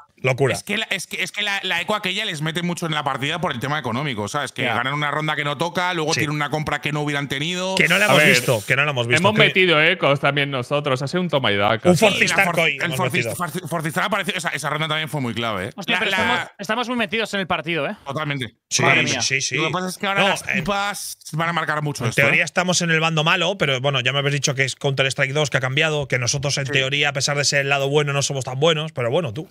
Hostia. Locura. Es que, la, es que, es que la, ECO aquella les mete mucho en la partida por el tema económico, ¿sabes? Que ganan una ronda que no toca, luego tienen una compra que no hubieran tenido. Que no la hemos visto, que no la hemos Hemos metido ecos también nosotros, ha sido un toma y daca. Un Forzistar. El esa, ronda también fue muy clave. ¿eh? estamos, muy metidos en el partido, ¿eh? Totalmente. Sí, sí, sí, Lo que pasa es que ahora las van a marcar mucho En teoría ¿eh? estamos en el bando malo, pero bueno, ya me habéis dicho que es Counter-Strike 2 que ha cambiado, que nosotros en teoría, a pesar de ser el lado bueno, no somos tan buenos, pero bueno, tú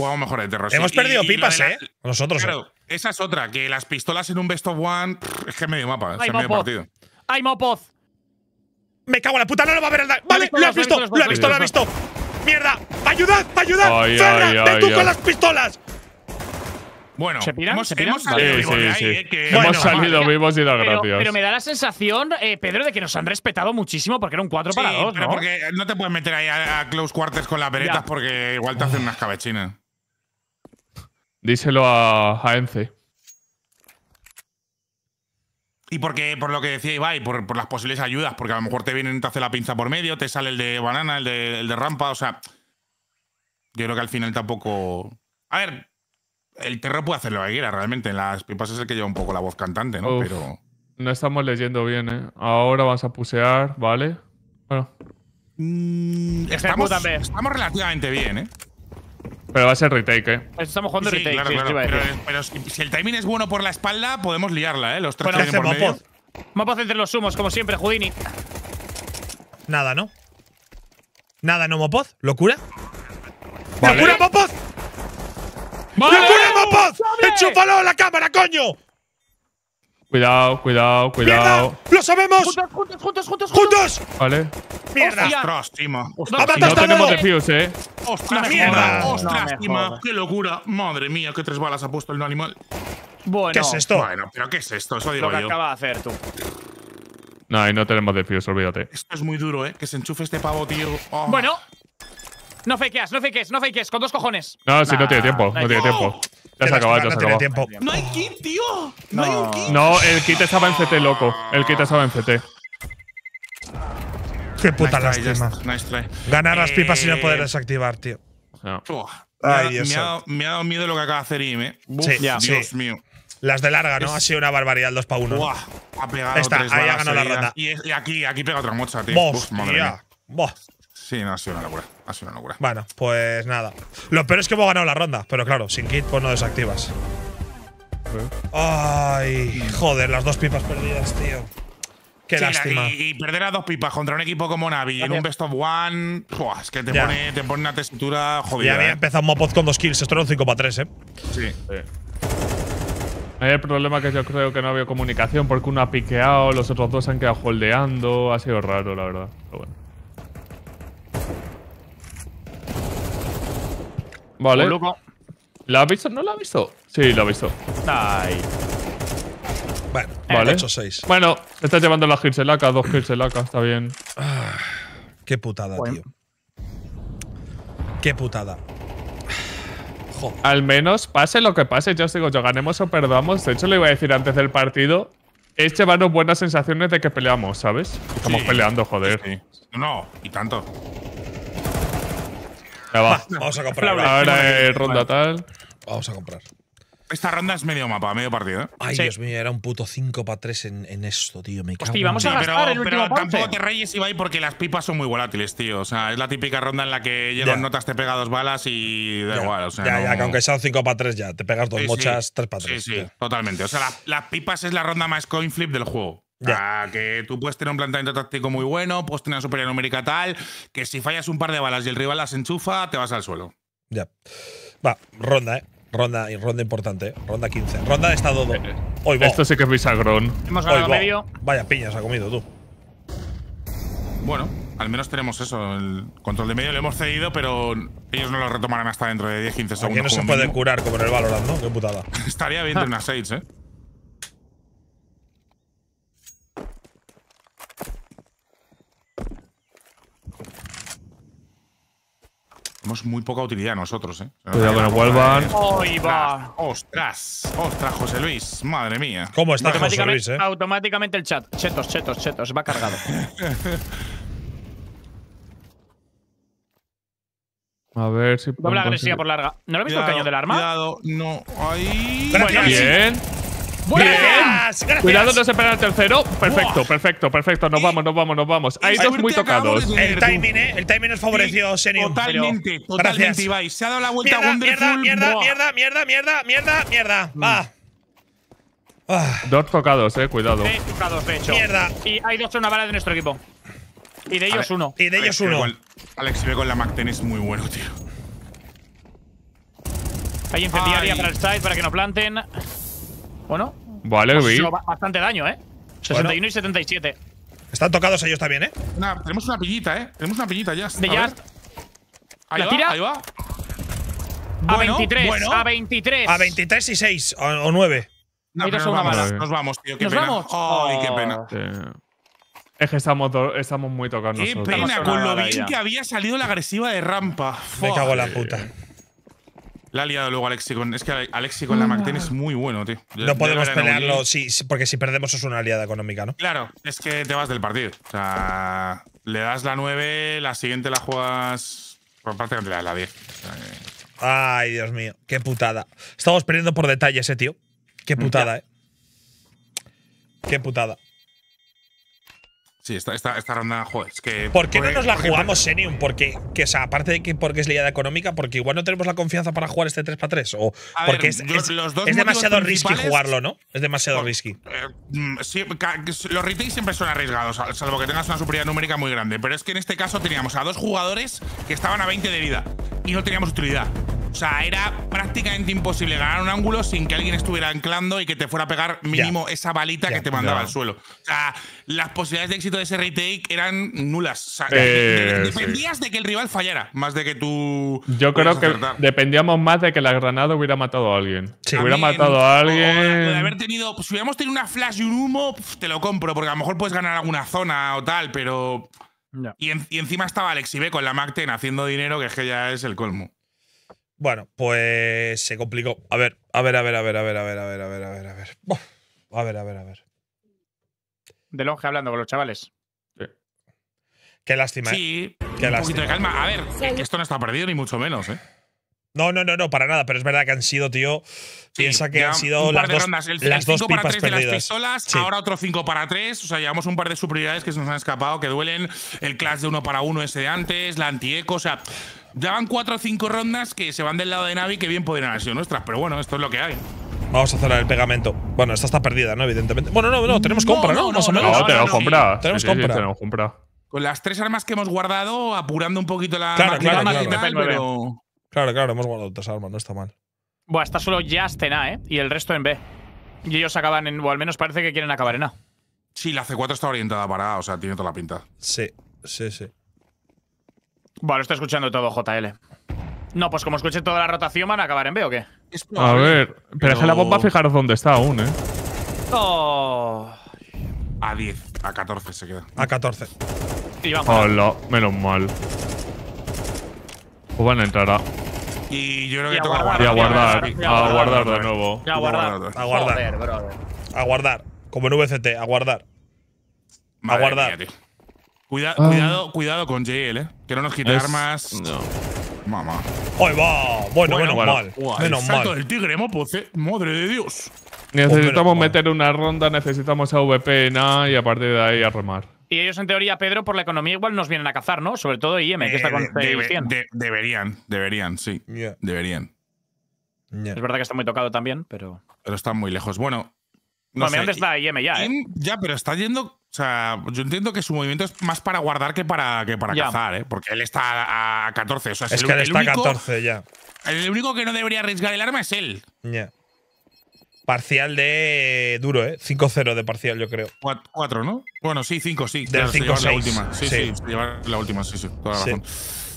jugado mejor de terror. Hemos perdido pipas, ¿eh? Nosotros. eh. esa es otra, que las pistolas en un best of one es que medio mapa, es medio partido. ¡Ay, Mopoz! Me cago en la puta, no lo va a ver el Vale, lo has visto, lo has visto, lo has visto. ¡Mierda! ¡Ayudad! ¡Ayudad! Ay, ¡Ferra! tú con las pistolas! Bueno, ¿Se piran? hemos, ¿Se salido sí, sí, sí. Eh, hemos salido vivos y da gracias. Pero me da la sensación, eh, Pedro, de que nos han respetado muchísimo porque era un 4 para 2. ¿no? porque no te puedes meter ahí a, close quarters con las veretas porque igual te hacen unas cabecinas. Díselo a, Ence. Y porque, por lo que decía Ibai, por, las posibles ayudas, porque a lo mejor te vienen, te hace la pinza por medio, te sale el de banana, el de, el de rampa, o sea. Yo creo que al final tampoco. A ver, el terror puede hacerlo a que realmente. En las pipas es el que lleva un poco la voz cantante, ¿no? Pero. No estamos leyendo bien, ¿eh? Ahora vas a pusear, ¿vale? Bueno. Mm, estamos, estamos relativamente bien, ¿eh? Pero va a ser retake, ¿eh? Pues estamos jugando retake, claro, claro. Pero, si el timing es bueno por la espalda, podemos liarla, ¿eh? Los tres bueno, por medio. entre los humos, como siempre, Houdini. Nada, ¿no? Nada, no Mopoz. ¿Locura? ¡Locura, Mopoz! ¡Vale! ¡Locura, Mopoz! ¡Enchúfalo a la cámara, coño! Cuidado, cuidado, cuidado. ¡Lo sabemos! ¡Juntos, juntos, juntos, juntos! ¡Juntos! Vale. ¡Mierda! ¡Ostras, Tima! no, tenemos eh. eh! ¡Ostras, mierda! ¡Ostras, Tima! ¡Qué locura! ¡Madre mía, qué tres balas ha puesto el animal! Bueno. ¿Qué es esto? Bueno, pero ¿qué es esto? Eso digo Lo que acaba de hacer tú. No, y no tenemos fuse, olvídate. Esto es muy duro, eh. Que se enchufe este pavo, tío. Ah. Bueno. No fakeas, no fakeas, no fakeas. Con dos cojones. No, si sí, no tiene tiempo. no tiene tiempo. Oh. Ya se acabó, ¡No hay kit, tío! ¡No, hay un kit! No, el kit estaba en CT, loco. El kit estaba en CT. Qué puta lástima. nice try. Ganar las pipas y no eh, poder desactivar, tío. No. me, ha, me, ha, dado miedo lo que acaba de hacer IME. Eh. Sí, Dios mío. Las de larga, ¿no? ha sido una barbaridad el 2 para 1. ha pegado tres ahí ha ganado la rata. Y, aquí, aquí pega otra mocha, tío. Buf, madre mía. Buah. Sí, no, ha sido una locura. Ha una locura. Bueno, pues nada. Lo peor es que hemos ganado la ronda, pero claro, sin kit pues no desactivas. Ay, joder, las dos pipas perdidas, tío. Qué lástima. Y, perder a dos pipas contra un equipo como Navi en un best of one, es que te pone, una textura jodida. Ya había ¿eh? empezado Mopoz con dos kills, esto era un 5 para 3, ¿eh? Sí, El problema que yo creo que no había comunicación porque uno ha piqueado, los otros dos se han quedado holdeando, ha sido raro, la verdad. Pero bueno. Vale. Loco. ¿La ha visto? ¿No la ha visto? Sí, lo ha visto. Ay. Bueno, vale. 8 Bueno, te estás llevando la Hirselaca, dos gilselacas, está bien. Ah, qué putada, tío. Qué putada. Al menos, pase lo que pase, ya os digo, ganemos o perdamos. De hecho, le iba a decir antes del partido, es llevarnos buenas sensaciones de que peleamos, ¿sabes? Estamos peleando, joder. No, y tanto. (laughs) Vamos a comprar. Ahora es ronda tal. Vamos a comprar. Esta ronda es medio mapa, medio partido. ¿eh? Ay, Dios mío, era un puto 5 para 3 en, en, esto, tío. Me cago Hostia, vamos a gastar pero, el último pero tampoco te reyes, Ibai, porque las pipas son muy volátiles, tío. O sea, es la típica ronda en la que llegas notas, te pega dos balas y da igual. O sea, ya, ya, que aunque sean 5 para 3 ya, te pegas dos mochas, 3 para 3. Sí, sí, totalmente. O sea, las pipas es la ronda más coin flip del juego. Ya. Ah, que tú puedes tener un planteamiento táctico muy bueno, puedes tener una superioridad numérica tal, que si fallas un par de balas y el rival las enchufa, te vas al suelo. Ya. Va, ronda, ¿eh? Ronda, ronda importante, eh. ronda 15. Ronda de estado 2. Esto sí que es bisagrón. Hemos ganado medio. Vaya piñas ha comido tú. Bueno, al menos tenemos eso. El control de medio le hemos cedido, pero ellos no lo retomarán hasta dentro de 10-15 segundos. no se puede curar como el Valorant, ¿no? Qué putada. (laughs) Estaría bien tener unas 6, ¿eh? Tenemos muy poca utilidad nosotros, ¿eh? Cuidado pues que vuelvan. ¡Ostras! ¡Ostras! José Luis! ¡Madre mía! ¿Cómo está José Luis, eh? Automáticamente el chat. Chetos, chetos, chetos. Va cargado. (laughs) A ver si. Doble agresiva por larga. ¿No lo habéis visto el caño del arma? Cuidado, no. Ahí. bien. ¡Buenas! Gracias. Cuidado, no se pega el tercero. Perfecto, perfecto, perfecto. Nos vamos, nos vamos, nos vamos. Hay dos muy tocados. El timing, ¿eh? El timing nos favoreció, Senior. Totalmente, totalmente, Se ha dado la vuelta a Wonderful. Mierda, mierda, mierda, mierda, mierda, mierda. Mm. Va. Ah. Dos tocados, eh, cuidado. Dos tocados, de hecho. Y hay dos una bala de nuestro equipo. Y de ellos uno. Y de ellos uno. Alex ve con la Mac es muy bueno, tío. Hay incendiaria para el side para que no planten. Bueno. Vale, hemos pues Bastante daño, ¿eh? 61 y 77. Están tocados ellos también, ¿eh? tenemos una pillita, ¿eh? Tenemos una pillita, ya. De ya. tira? a 23, a 23. A 23 y 6, o, 9. nos, vamos, nos vamos, tío, qué ¿Nos pena. Vamos? Ay, qué pena. Es que estamos, estamos muy tocados Qué pena, con lo bien que había salido la agresiva de rampa. Me cago en la puta. La ha liado luego Alexi con. Es que Alexi con la MacTen es muy bueno, tío. no podemos pelearlo sí, porque si perdemos es una aliada económica, ¿no? Claro, es que te vas del partido. O sea, le das la 9, la siguiente la juegas. Por parte de la 10. Ay, Dios mío, qué putada. Estamos perdiendo por detalles, ese eh, tío. Qué mm, putada, eh. Qué putada esta, ronda, joder, que. ¿Por qué no nos la jugamos, Senium? Porque, que, sea, aparte de que porque es idea económica, porque igual no tenemos la confianza para jugar este 3x3. O porque es, demasiado risky jugarlo, ¿no? Es demasiado risky. Eh, sí, los retakes siempre son arriesgados, salvo que tengas una superioridad numérica muy grande. Pero es que en este caso teníamos a dos jugadores que estaban a 20 de vida y no teníamos utilidad. O sea, era prácticamente imposible ganar un ángulo sin que alguien estuviera anclando y que te fuera a pegar mínimo esa balita que te mandaba al suelo. O sea, las posibilidades de éxito de ese retake eran nulas. O sea, eh, dependías de que el rival fallara, más de que tú. Yo creo que dependíamos más de que la granada hubiera matado a alguien. Si Hubiera matado a alguien. haber tenido, si hubiéramos tenido una flash y un humo, te lo compro, porque a lo mejor puedes ganar alguna zona o tal, pero. Y, encima estaba Alexi con la MacTen haciendo dinero, que es que ya es el colmo. Bueno, pues se complicó. A ver, a ver, a ver, a ver, a ver, a ver, a ver, a ver, a ver, a ver. a ver, a ver, a ver. De longe hablando con los chavales. Qué lástima. Sí, ¿eh? Qué un poquito de calma. A ver, esto no está perdido ni mucho menos, ¿eh? No, no, no, no, para nada, pero es verdad que han sido, tío. piensa que han sido las dos, El, las el para tres De las pistolas, Ahora otro cinco para tres. O sea, llevamos un par de superioridades que se nos han escapado, que duelen. El clash de uno para uno ese de antes, la anti eco, O sea, ya van cuatro o cinco rondas que se van del lado de Navi que bien podrían haber sido nuestras, pero bueno, esto es lo que hay. Vamos a cerrar el pegamento. Bueno, esta está perdida, ¿no? Evidentemente. Bueno, no, no, tenemos compra, ¿no? Más o menos. No, tenemos compra. Tenemos compra. Con las tres armas que hemos guardado, apurando un poquito la claro, claro, claro, Pero... claro, hemos guardado otras armas, no está mal. Buah, está solo Just en A, ¿eh? Y el resto en B. Y ellos acaban en… O al menos parece que quieren acabar en A. Sí, la C4 está orientada para A, o sea, tiene toda la pinta. Sí, sí, sí. Bueno, está escuchando todo JL. No, pues como escuche toda la rotación, ¿van a acabar en B o qué? A ver, pero, es que la bomba, fijaros dónde está aún, ¿eh? Oh. A 10, a 14 se queda. A 14. Hola, menos mal. O pues van a entrar a. Y yo creo que toca guardar. Y a guardar. A guardar de nuevo. Y a guardar. A guardar. a guardar. Como en VCT, a guardar. a guardar. cuidado, cuidado con JL, eh. Que no nos quite No. Mamá. ¡Ay, va! Bueno, menos mal. el del tigre, Madre de Dios. Necesitamos meter una ronda, necesitamos VP y A y a partir de ahí a remar. Y ellos, en teoría, Pedro, por la economía igual nos vienen a cazar, ¿no? Sobre todo IM, que está eh, con Deberían, deberían, sí. Deberían. Es verdad que está muy tocado también, pero. Pero están muy lejos. Bueno, no, está IM ya, ¿eh? Ya, pero está yendo. O sea, yo entiendo que su movimiento es más para guardar que para, que para cazar, ¿eh? Porque él está a 14. O sea, es, el, que él está a 14 ya. El único que no debería arriesgar el arma es él. Ya. Parcial de eh, duro, ¿eh? 5-0 de parcial, yo creo. 4, ¿no? Bueno, sí, 5, sí. De 5 la última. Sí, sí, llevar la última, sí, sí. Toda la Razón.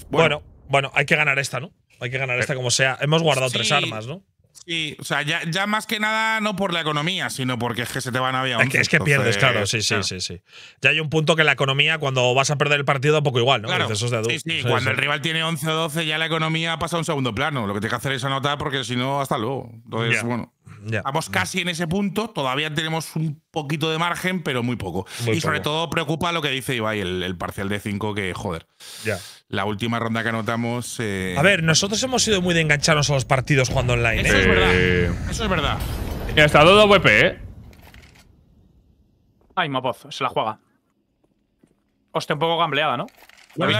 Bueno. bueno, hay que ganar esta, ¿no? Hay que ganar eh, esta como sea. Hemos guardado tres armas, ¿no? Sí, o sea, ya, ya, más que nada no por la economía, sino porque es que se te van a aviar. Es que, es que pierdes, claro, sí, sí, sí, sí. Ya hay un punto que la economía, cuando vas a perder el partido, poco igual, ¿no? Claro. sí, sí, cuando el rival tiene 11 o 12, ya la economía pasa a un segundo plano. Lo que tienes que hacer es anotar porque si no, hasta luego. Entonces, bueno. Estamos mm. casi en ese punto, todavía tenemos un poquito de margen, pero muy poco. y sobre todo preocupa lo que dice Ibai, el, parcial de 5, que joder. Ya. La última ronda que anotamos. Eh, a ver, nosotros hemos sido muy de engancharnos a los partidos jugando online. Eso es ¿eh? verdad. Eso es verdad. Y hasta 2 WP, ¿eh? Ay, Mopoz, se la juega. Hostia, un poco gambleada, ¿no? Vale,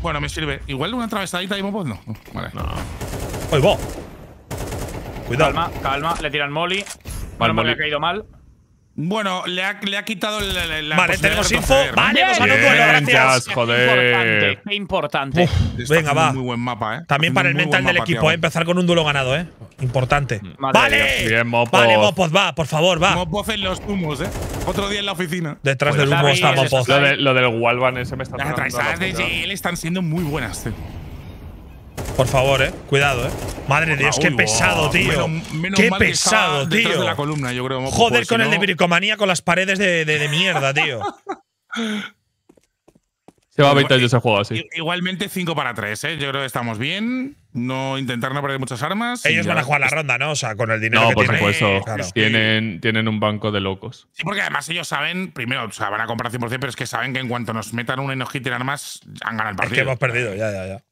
bueno, me sirve. Igual una travesadita y Mopoz no. Vale. No. Cuidado. Calma, calma. Le tiran molly. Vale, molly. ha caído mal. Bueno, le ha, le ha quitado la, Vale, tenemos info. Vale, hemos ganado duelo, gracias. Qué importante. Este venga, va. ¿eh? También para el mental del equipo, ¿eh? empezar con un duelo ganado, ¿eh? Importante. vale. Vale, Mopoz, va, por favor, va. Mopoz en los humos, ¿eh? Otro día en la oficina. Detrás pues del humo está Mopoz. Lo, del Walvan ese me está Las de están siendo muy buenas, por favor, eh. Cuidado, eh. Madre de Dios, qué pesado, tío. Menos, qué pesado, tío. De la columna, yo creo, Joder con el de bricomanía con las paredes de, de, tío. mierda, tío. (laughs) a 20 años ese juego así. Igualmente 5 para 3, ¿eh? Yo creo que estamos bien. No intentar no perder muchas armas. Ellos van a jugar la ronda, ¿no? O sea, con el dinero no, que por tienen. supuesto. Claro. Tienen, tienen un banco de locos. Sí, porque además ellos saben, primero, o sea, van a comprar 100%, pero es que saben que en cuanto nos metan un enojito en armas, han ganado el partido. Es que hemos perdido, ya, ya, ya.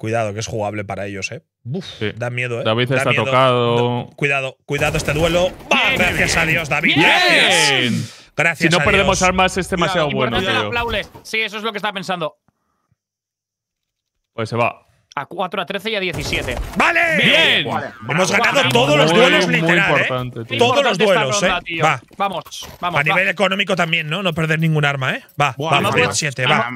Cuidado, que es jugable para ellos, ¿eh? Buf, Da miedo, ¿eh? David está tocado. cuidado, cuidado este duelo. Gracias a Dios, David. Bien. Gracias. Si no perdemos armas, es demasiado bueno. Tío. Sí, eso es lo que estaba pensando. Pues se va a 4, a 13 y a 17. ¡Vale! ¡Bien! Hemos ganado todos los duelos, muy, ¿eh? Todos los duelos, ¿eh? ronda, ¿eh? Vamos, vamos. A nivel económico también, ¿no? No perder ningún arma, ¿eh? Va, vamos, va, no 7, va.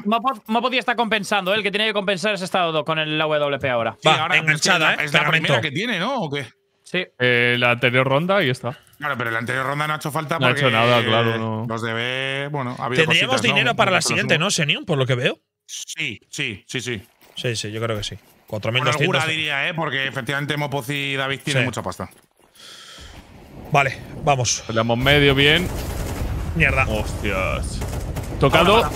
está compensando, ¿eh? El que tiene que compensar es estado con el AWP ahora. va, ahora enganchada, es ¿eh? la, primera que tiene, ¿no? ¿O qué? Sí. Eh, la anterior ronda y está. Claro, pero la anterior ronda no ha hecho falta no ha hecho nada, claro. No. Los debe bueno, Tendríamos dinero para la siguiente, ¿no, Senium? Por lo que veo. Sí, sí, sí, sí. Sí, sí, yo creo que sí. 4.200. Alguna diría, ¿eh? Porque efectivamente Mopoz y David tienen mucha pasta. Vale, vamos. Le damos medio bien. Mierda. Hostias. Tocado.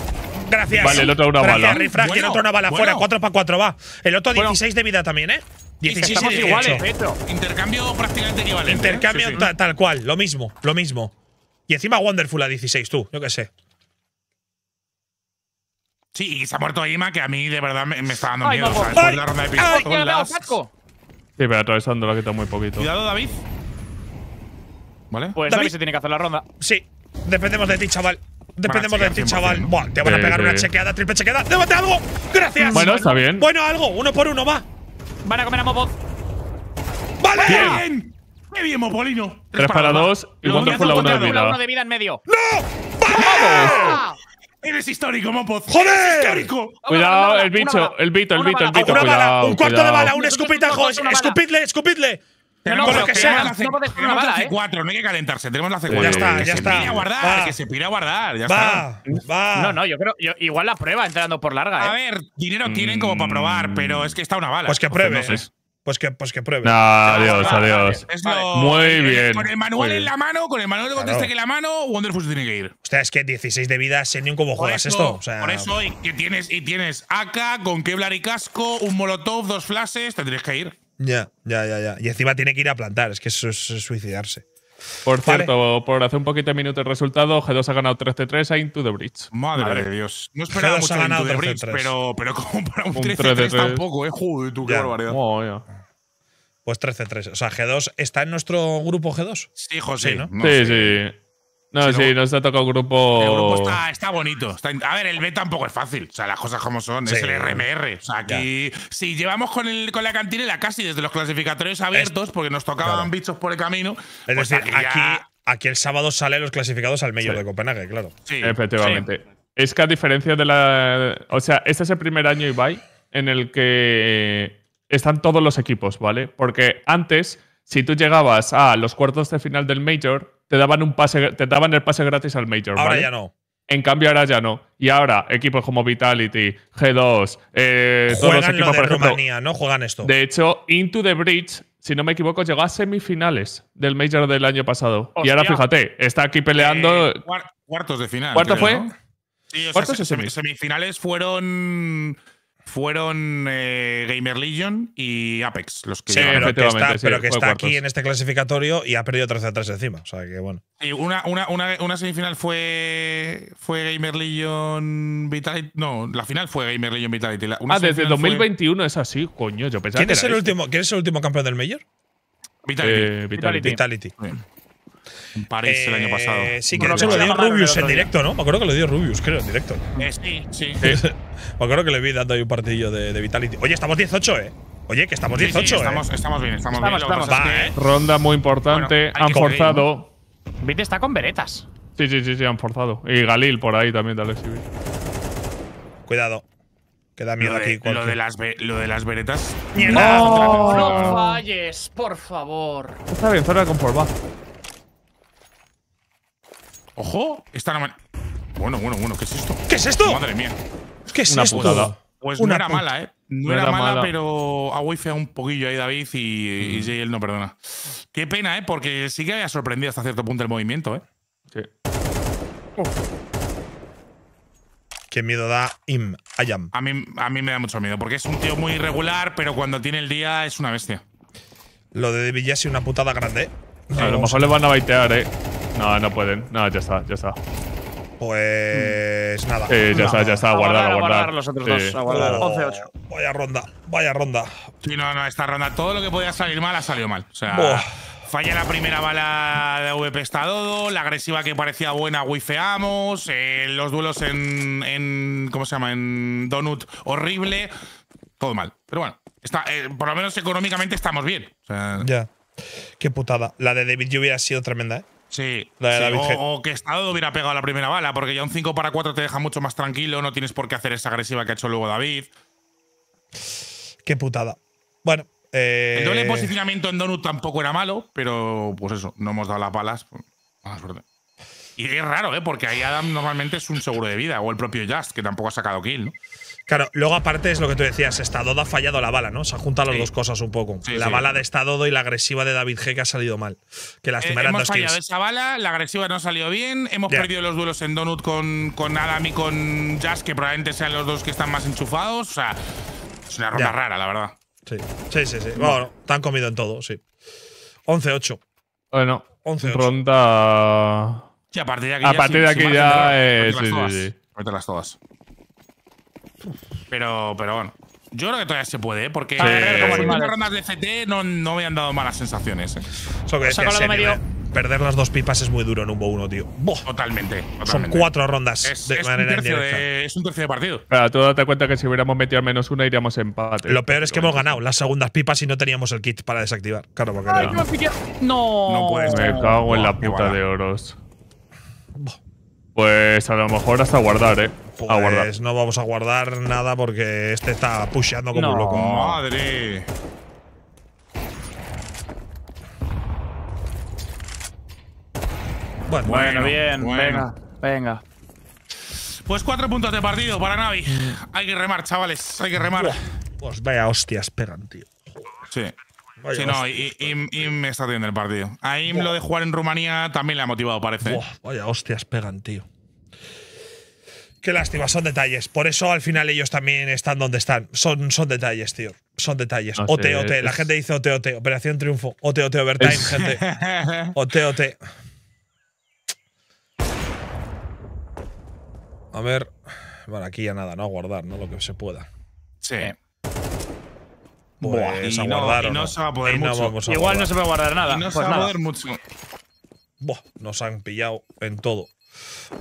Gracias. Vale, el otro una bala. el otro una bala fuera, 4 para 4, va. El otro 16 de vida también, ¿eh? 16 Estamos iguales, Intercambio prácticamente equivalente. ¿eh? Intercambio tal cual, lo mismo, lo mismo. Y encima Wonderful a 16, tú, yo qué sé. Sí, y se ha muerto Ima, que a mí de verdad me, me está dando miedo. Ay, ay, la ronda de Ay, las... Sí, pero atravesando lo ha quitado muy poquito. Cuidado, David. ¿Vale? Pues David. se tiene que hacer la ronda. Sí, dependemos de ti, chaval. Dependemos de ti, chaval. Buah, te van a pegar una chequeada, triple chequeada. ¡Débate algo! ¡Gracias! Bueno, está bien. Bueno, algo. Uno por uno, va. Van a comer a Mobot. ¡Vale! ¡Bien! ¡Qué bien, Mopolino! Tres, para, dos. ¿Y cuánto por la una de vida? ¡La de vida en medio! ¡No! ¡Eres histórico, Mopoz! ¡Joder! histórico! Cuidado, el bicho, el bito, el bito, el bito. un cuarto de bala, un escupitajo. Escupidle, escupidle. Tenemos con lo que sea. Tenemos la C4, no hay que calentarse. Tenemos la C4. Ya está, ya está. Que se pire a guardar, que se pire a guardar. Ya está. Va. No, no, yo creo. igual la prueba entrando por larga. A ¿eh? ver, dinero tienen como para mm. probar, pero es que está una bala. Pues que pues pruebe pues que, pues que pruebe. No, adiós, adiós. Muy bien. Con el manual en la mano, con el manual de contesta que en la mano, Wonderful se tiene que ir. O sea, es que 16 de vida, Senium, ¿cómo juegas esto? por eso, y que tienes, y tienes AK, con Kevlar y casco, un molotov, dos flashes, te que ir. Ya, ya, ya, ya. Y encima tiene que ir a plantar, es que eso es suicidarse. Por cierto, por hace un poquito de minutos el resultado, G2 ha ganado 3 3 a Into the Bridge. Madre, de Dios. No esperaba mucho ha ganado Into the Bridge, pero, como para un, un 3 tampoco, ¿eh? Joder, tú, qué barbaridad. Pues 13-3. O sea, G2 está en nuestro grupo G2. Sí, José, ¿no? sí, sí. No, sí, nos ha tocado grupo. El grupo está, bonito. a ver, el B tampoco es fácil. O sea, las cosas como son. Es el RMR. O sea, aquí. Si llevamos con, el, con la cantinela casi desde los clasificatorios abiertos, porque nos tocaban bichos por el camino. Es pues decir, aquí, aquí, el sábado salen los clasificados al medio de Copenhague, claro. Sí. Efectivamente. Es que a diferencia de la. O sea, este es el primer año Ibai en el que están todos los equipos, ¿vale? Porque antes, si tú llegabas a los cuartos de final del Major, te daban, un pase, te daban el pase gratis al Major. Ahora ya no. En cambio, ahora ya no. Y ahora, equipos como Vitality, G2, eh, todos los equipos, de Rumanía, no juegan esto. De hecho, Into the Bridge, si no me equivoco, llegó a semifinales del Major del año pasado. Y ahora, fíjate, está aquí peleando. Eh, cuartos de final. ¿Cuarto fue? ¿Cuartos semifinales fueron fueron eh, Gamer Legion y Apex los que, sí, pero que está, sí, pero que está aquí en este clasificatorio y ha perdido 13 a 3 encima. O sea que bueno. Y una, una, una, semifinal fue, fue Gamer Legion Vitality. No, la final fue Gamer Legion Vitality. ah, desde 2021 es así, coño. Yo pensaba ¿Quién, es el este. último, ¿Quién es el último campeón del Major? Vitality. Eh, Vitality. En París el año pasado. Eh, sí, que lo dio Rubius en directo, ¿no? Me acuerdo que lo dio Rubius, creo, en directo. Eh, sí, sí. (laughs) Me acuerdo que le vi dando ahí un partidillo de, Vitality. Oye, estamos 18, ¿eh? Oye, que estamos 18, ¿eh? estamos, Estamos bien, estamos, bien. Ronda muy importante. han forzado. Vite está con veretas. Sí, sí, sí, sí, han forzado. Y Galil por ahí también, tal si. Cuidado. Que da miedo aquí. lo, de las lo de las veretas. ¡No! no falles, por favor. Está bien, vez con por ¡Ojo! Esta no Bueno, bueno, bueno, ¿qué es esto? ¿Qué es esto? Madre mía. ¿Qué es Una Putada. Pues no era mala, ¿eh? No, era, mala, pero ha wifiado un poquillo ahí David y, mm. no perdona. Qué pena, ¿eh? Porque sí que había sorprendido hasta cierto punto el movimiento, ¿eh? Sí. Oh. Qué miedo da Im Ayam. A mí, a mí me da mucho miedo, porque es un tío muy irregular, pero cuando tiene el día es una bestia. Lo de y una putada grande. ¿eh? a lo mejor le van a baitear, ¿eh? No, no pueden. No, ya está, ya está. Pues nada. ya está, ya está. A guardar, a guardar. los otros dos. A guardar. 11-8. Vaya ronda, vaya ronda. Sí, no, no, esta ronda. Todo lo que podía salir mal ha salido mal. O sea. Falla la primera bala de VP todo la agresiva que parecía buena wifeamos, eh, los duelos en, en. ¿Cómo se llama? En Donut horrible. Todo mal. Pero bueno, está, eh, por lo menos económicamente estamos bien. O sea, ya. Qué putada. La de David Yu hubiera sido tremenda, ¿eh? Sí, o, que Estado hubiera pegado la primera bala, porque ya un 5 para 4 te deja mucho más tranquilo, no tienes por qué hacer esa agresiva que ha hecho luego David. Qué putada. Bueno. Eh... El doble posicionamiento en Donut tampoco era malo, pero pues eso, no hemos dado las balas. Pues, y es raro, ¿eh? Porque ahí Adam normalmente es un seguro de vida, o el propio Just, que tampoco ha sacado kill, ¿no? Claro, luego aparte es lo que tú decías, Estadodo ha fallado la bala, ¿no? Se han juntado las dos cosas un poco. la bala de Estadodo y la agresiva de David G que ha salido mal. Que eh, las hemos fallado esa bala, la agresiva no ha salido bien, hemos perdido los duelos en Donut con, con Adam y con Jazz, que probablemente sean los dos que están más enchufados. O sea, es una ronda rara, la verdad. Sí, sí, sí. Bueno, te han comido en todo, sí. 11-8. Bueno, 11 -8. ronda… Sí, a partir de aquí a ya, partir de aquí ya… sí, todas. Pero, pero bueno. Yo creo que todavía se puede, ¿eh? porque como en las rondas de CT, no, no, me han dado malas sensaciones. ¿eh? Eso que decía, ¿eh? Perder las dos pipas es muy duro en un 1, tío. Totalmente, Son cuatro rondas es, de manera un Es un tercio de partido. Claro, tú date cuenta que si hubiéramos metido al menos una iríamos empate. Lo peor es que hemos ganado las segundas pipas y no teníamos el kit para desactivar. Claro, porque no. no. puedes. Me cago en la puta de oros. Pues a lo mejor hasta guardar, ¿eh? a guardar. Pues no vamos a guardar nada porque este está pusheando como un loco. ¡Madre! Bueno, bueno, bien, venga, venga. Pues cuatro puntos de partido para Navi. Hay que remar, chavales, hay que remar. Pues vaya hostias, esperan, tío. Sí sí, no, y, Im, está teniendo el partido. A Im lo de jugar en Rumanía también le ha motivado, parece. ¿eh? vaya hostias, pegan, tío. Qué lástima, son detalles. Por eso al final ellos también están donde están. Son, son detalles, tío. Son detalles. OTOT, La gente dice OTOT. Operación Triunfo. OTOT Overtime, gente. (laughs) OTOT A ver. Bueno, aquí ya nada, ¿no? Guardar, ¿no? Lo que se pueda. Sí. Buah, y, no, se va a poder mucho. Igual no se va a guardar nada. Y no se pues va a poder mucho. Buah, nos han pillado en todo.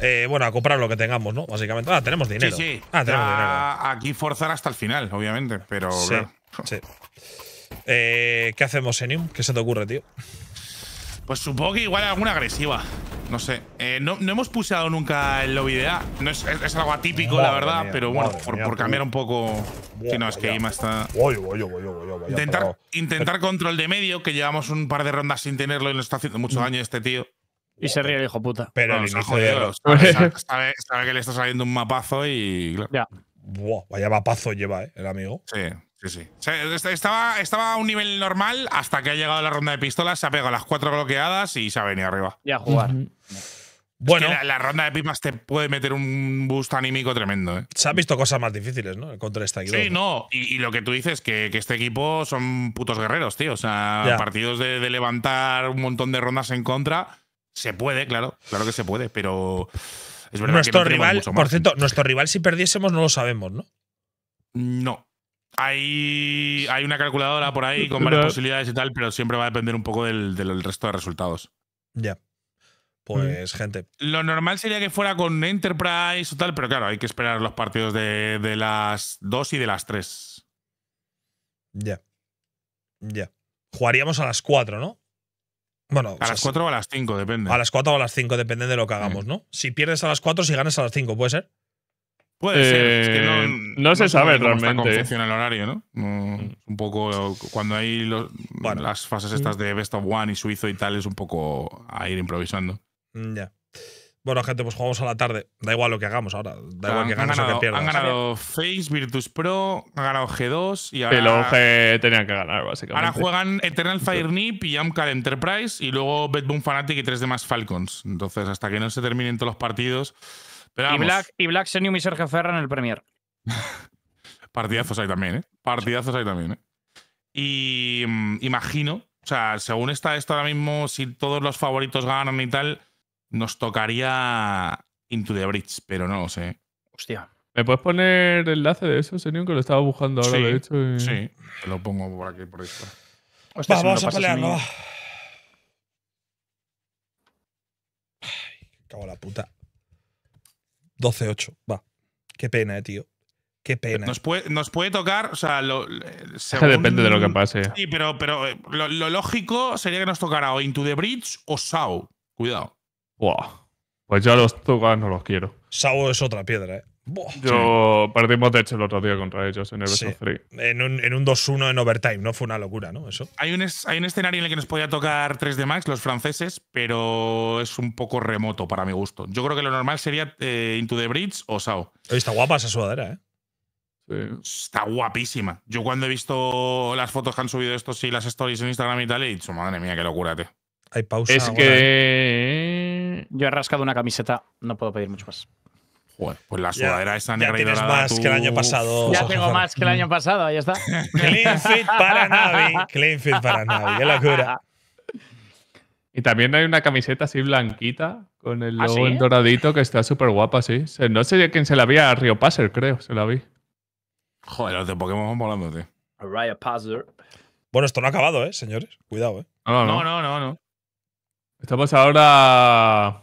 Eh, bueno, a comprar lo que tengamos, ¿no? Básicamente. Ah, tenemos dinero. Sí, sí. Ah, tenemos dinero. Aquí forzar hasta el final, obviamente, pero. claro. sí. Eh, ¿Qué hacemos, Enium? ¿Qué se te ocurre, tío? Pues supongo que igual alguna agresiva. No sé. Eh, no, hemos puseado nunca el lobby de A. No es, algo atípico, la verdad, pero bueno, por, cambiar un poco. si no, es que Ima está. intentar, intentar control de medio, que llevamos un par de rondas sin tenerlo y nos está haciendo mucho mm. daño este tío. Y se ríe el hijo puta. Pero no, (laughs) sabe, que le está saliendo un mapazo y. Ya. Buah, vaya mapazo lleva, ¿eh? El amigo. Sí. Sí, sí. estaba, estaba a un nivel normal hasta que ha llegado la ronda de pistolas, se ha pegado las cuatro bloqueadas y se ha venido arriba. Y a jugar. Bueno, la, ronda de pipas te puede meter un boost anímico tremendo. ¿eh? Se han visto cosas más difíciles, ¿no? Contra esta equipo. Sí, no. Y, lo que tú dices, que, este equipo son putos guerreros, tío. O sea, partidos de, levantar un montón de rondas en contra, se puede, claro. Claro que se puede, pero es verdad nuestro que no rival, Por cierto, nuestro rival, si perdiésemos, no lo sabemos, ¿no? No. Hay, hay una calculadora por ahí con varias posibilidades y tal, pero siempre va a depender un poco del, resto de resultados. Ya. Pues, gente. Lo normal sería que fuera con Enterprise o tal, pero claro, hay que esperar los partidos de, las 2 y de las 3. Ya. Ya. Jugaríamos a las 4, ¿no? Bueno, a las cuatro o a las cinco, depende. A las cuatro o a las cinco, depende de lo que hagamos, ¿no? Si pierdes a las cuatro, si ganas a las cinco, ¿puede ser? Puede ser. que eh, no, se sabe, realmente. funciona el horario, ¿no? Mm. Mm. Un poco cuando hay las fases estas de Best of One y Suizo y tal, es un poco a ir improvisando. Mm, ya. Bueno, gente, pues jugamos a la tarde. Da igual lo que hagamos ahora. Da igual que ganes o que Han ganado Face, Virtus Pro, han ganado G2 y ahora. Pero G tenían que ganar, básicamente. Ahora juegan Eternal Fire Nip y Amcal Enterprise y luego Bedboom Fanatic y tres demás Falcons. Entonces, hasta que no se terminen todos los partidos y, Black, y Black Senium y Sergio Ferra en el Premier. (laughs) Partidazos hay también, ¿eh? Partidazos hay también, ¿eh? Y mm, imagino, o sea, según está esto ahora mismo, si todos los favoritos ganan y tal, nos tocaría Into the Bridge, pero no lo sé. Hostia. ¿Me puedes poner el enlace de eso, Senium? Que lo estaba buscando ahora, de hecho. Sí, te lo pongo por aquí, por esto. vamos a pelearlo. va Cago la puta. 12-8, va. Qué pena, eh, tío. Qué pena. Nos puede, nos puede tocar, o sea, lo, eh, depende de lo que pase. Sí, pero, pero eh, lo, lógico sería que nos tocara o Into the Bridge o Sao. Cuidado. Pues ya los tocar no los quiero. Sao es otra piedra, ¿eh? Yo perdimos de hecho el otro día contra ellos en el sí. 3. En un, un 2-1 en overtime, ¿no? Fue una locura, ¿no? Eso. Hay un, hay un escenario en el que nos podía tocar 3 de Max, los franceses, pero es un poco remoto para mi gusto. Yo creo que lo normal sería eh, Into the Bridge o Sao. está guapa esa sudadera, ¿eh? Está guapísima. Yo cuando he visto las fotos que han subido estos y las stories en Instagram y tal, he dicho, madre mía, qué locura, tío. Hay pausa. Es que. Eh, yo he rascado una camiseta, no puedo pedir mucho más. Bueno, pues la sudadera esa negra ya más que el año pasado. Ya tengo más que el año pasado, ahí está. (laughs) Clean fit para Navi. Clean fit para Navi, qué locura. Y también hay una camiseta así blanquita con el ¿Ah, logo en doradito que está súper guapa, sí. No sé de quién se la vi a Rio Passer, creo, se la vi. Joder, los de Pokémon volando, tío. Rio Passer. Bueno, esto no ha acabado, ¿eh, señores? Cuidado, ¿eh? no, no, no. no, no. Estamos ahora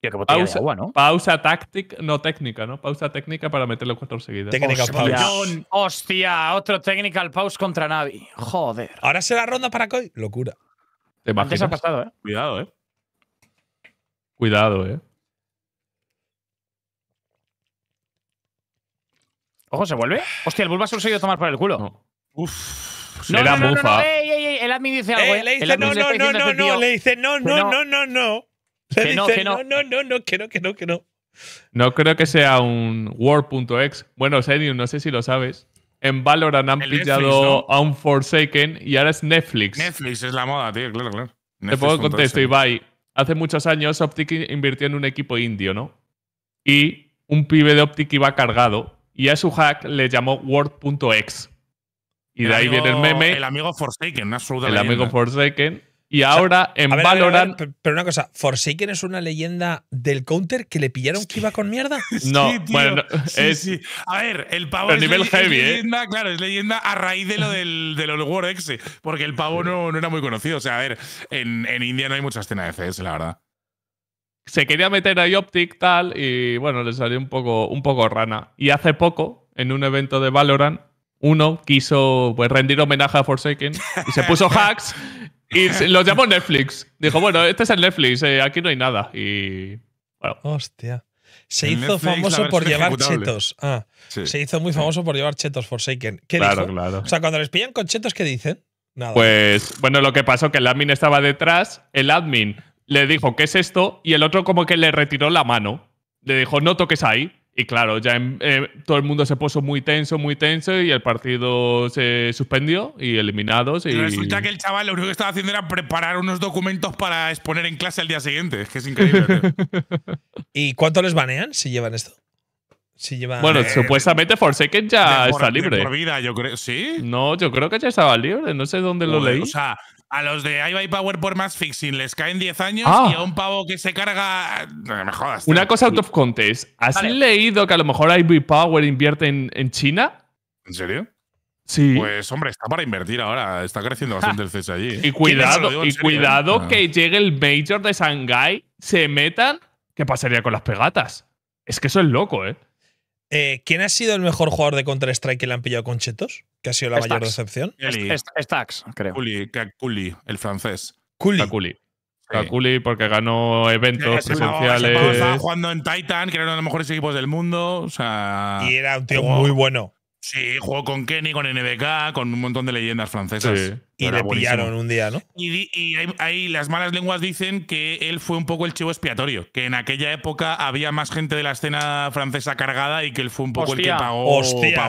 ya que pausa, agua, ¿no? Pausa táctica, no técnica, ¿no? Pausa técnica para meterle cuatro seguidas. Technical hostia, hostia, otro technical pause contra Navi. Joder. Ahora será ronda para Coy. Locura. Te ha pasado, ¿eh? Cuidado, ¿eh? Cuidado, ¿eh? Ojo, ¿se vuelve? Hostia, el Bulbasaur se ha ido a tomar por el culo. Uf. No, no, no, no, ey, ey, ey. El admin dice algo, Le dice, no, no, no, no, no, le dice no, no, no, no, no. Que no, que no. No, no, no, que no, que no, que no. No creo que sea un Word.exe. Bueno, Serio, no sé si lo sabes. En Valorant han pillado a un Forsaken y ahora es Netflix. Netflix es la moda, tío, claro, claro. Te pongo contexto, Ibai. Hace muchos años Optic invirtió en un equipo indio, ¿no? Y un pibe de Optic iba cargado y a su hack le llamó Word.exe. Y de ahí viene el meme. El amigo Forsaken, una El amigo Forsaken. Y ahora en Valorant. pero una cosa, ¿Forsaken es una leyenda del counter que le pillaron que iba con mierda? (laughs) no, sí, bueno, A ver, el pavo. ¿eh? leyenda, Claro, es leyenda a raíz de lo del, World porque el pavo no, era muy conocido. O sea, a ver, en, India no hay mucha escena de CS, la verdad se quería meter a Optic tal y bueno, le salió un poco, un poco rana. Y hace poco, en un evento de Valorant, uno quiso pues, rendir homenaje a Forsaken y se puso (laughs) hacks y los llamó Netflix. Dijo, bueno, este es el Netflix, eh, aquí no hay nada. Y. Bueno. Hostia. Se hizo famoso por llevar chetos. Ah, se hizo muy famoso por llevar chetos Forsaken. ¿Qué claro, claro. O sea, cuando les pillan con chetos, ¿qué dicen? Nada. Pues, bueno, lo que pasó que el admin estaba detrás, el admin le dijo, ¿qué es esto? Y el otro como que le retiró la mano. Le dijo, no toques ahí. Y claro, ya eh, todo el mundo se puso muy tenso, muy tenso y el partido se suspendió y eliminados. Y... Resulta que el chaval lo único que estaba haciendo era preparar unos documentos para exponer en clase al día siguiente. Es que es increíble. (laughs) ¿Y cuánto les banean si llevan esto? Si llevan, bueno, eh, supuestamente Forsaken ya está libre. Por vida, yo creo. ¿Sí? No, yo creo que ya estaba libre. No sé dónde lo leí a los de iBuyPower Power por más fixing les caen 10 años ah. y a un pavo que se carga. me jodas. Una cosa out of context. ¿Has leído que a lo mejor iBuyPower Power invierte en, China? ¿En serio? Sí. Pues hombre, está para invertir ahora. Está creciendo bastante el CS allí. ¿eh? Y cuidado, y eh? cuidado ah. que llegue el Major de Shanghai, se metan. ¿Qué pasaría con las pegatas? Es que eso es loco, ¿eh? eh quién ha sido el mejor jugador de Counter-Strike que le han pillado con chetos? ¿Qué ha sido la mayor decepción? Stax, creo. Culi, el francés. Culi. Culi. porque ganó eventos presenciales. estaba jugando en Titan, que era uno de los mejores equipos del mundo. y era un tío muy bueno. Sí, jugó con Kenny, con NBK, con un montón de leyendas francesas. y le pillaron un día, ¿no? Y, ahí, las malas lenguas dicen que él fue un poco el chivo expiatorio, que en aquella época había más gente de la escena francesa cargada y que él fue un poco el que pagó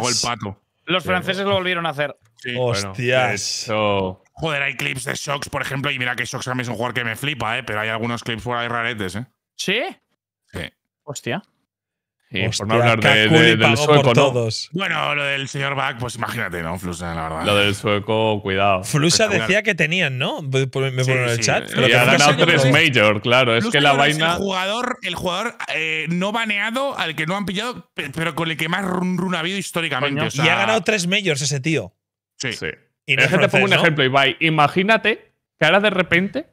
el pato. Los franceses lo volvieron a hacer. Hostia. Hostias. Joder, hay clips de Shox, por ejemplo, y mira que Shox también es un jugador que me flipa, ¿eh? pero hay algunos clips fuera de raretes. ¿eh? ¿Sí? Sí. Hostia. Eh, por no hablar de, del sueco, ¿no? Bueno, lo del señor Bach, pues imagínate, ¿no? Flusa, la verdad. Lo del sueco, cuidado. Flusa decía que tenían, ¿no? Me ponen en el chat. y ha ganado tres Major, claro. es que la vaina. El jugador, el jugador eh, no baneado al que no han pillado, pero con el que más run, run ha habido históricamente. Y ha ganado tres Majors ese tío. Sí. sí. Y pongo un ejemplo, Ibai. Imagínate que ahora de repente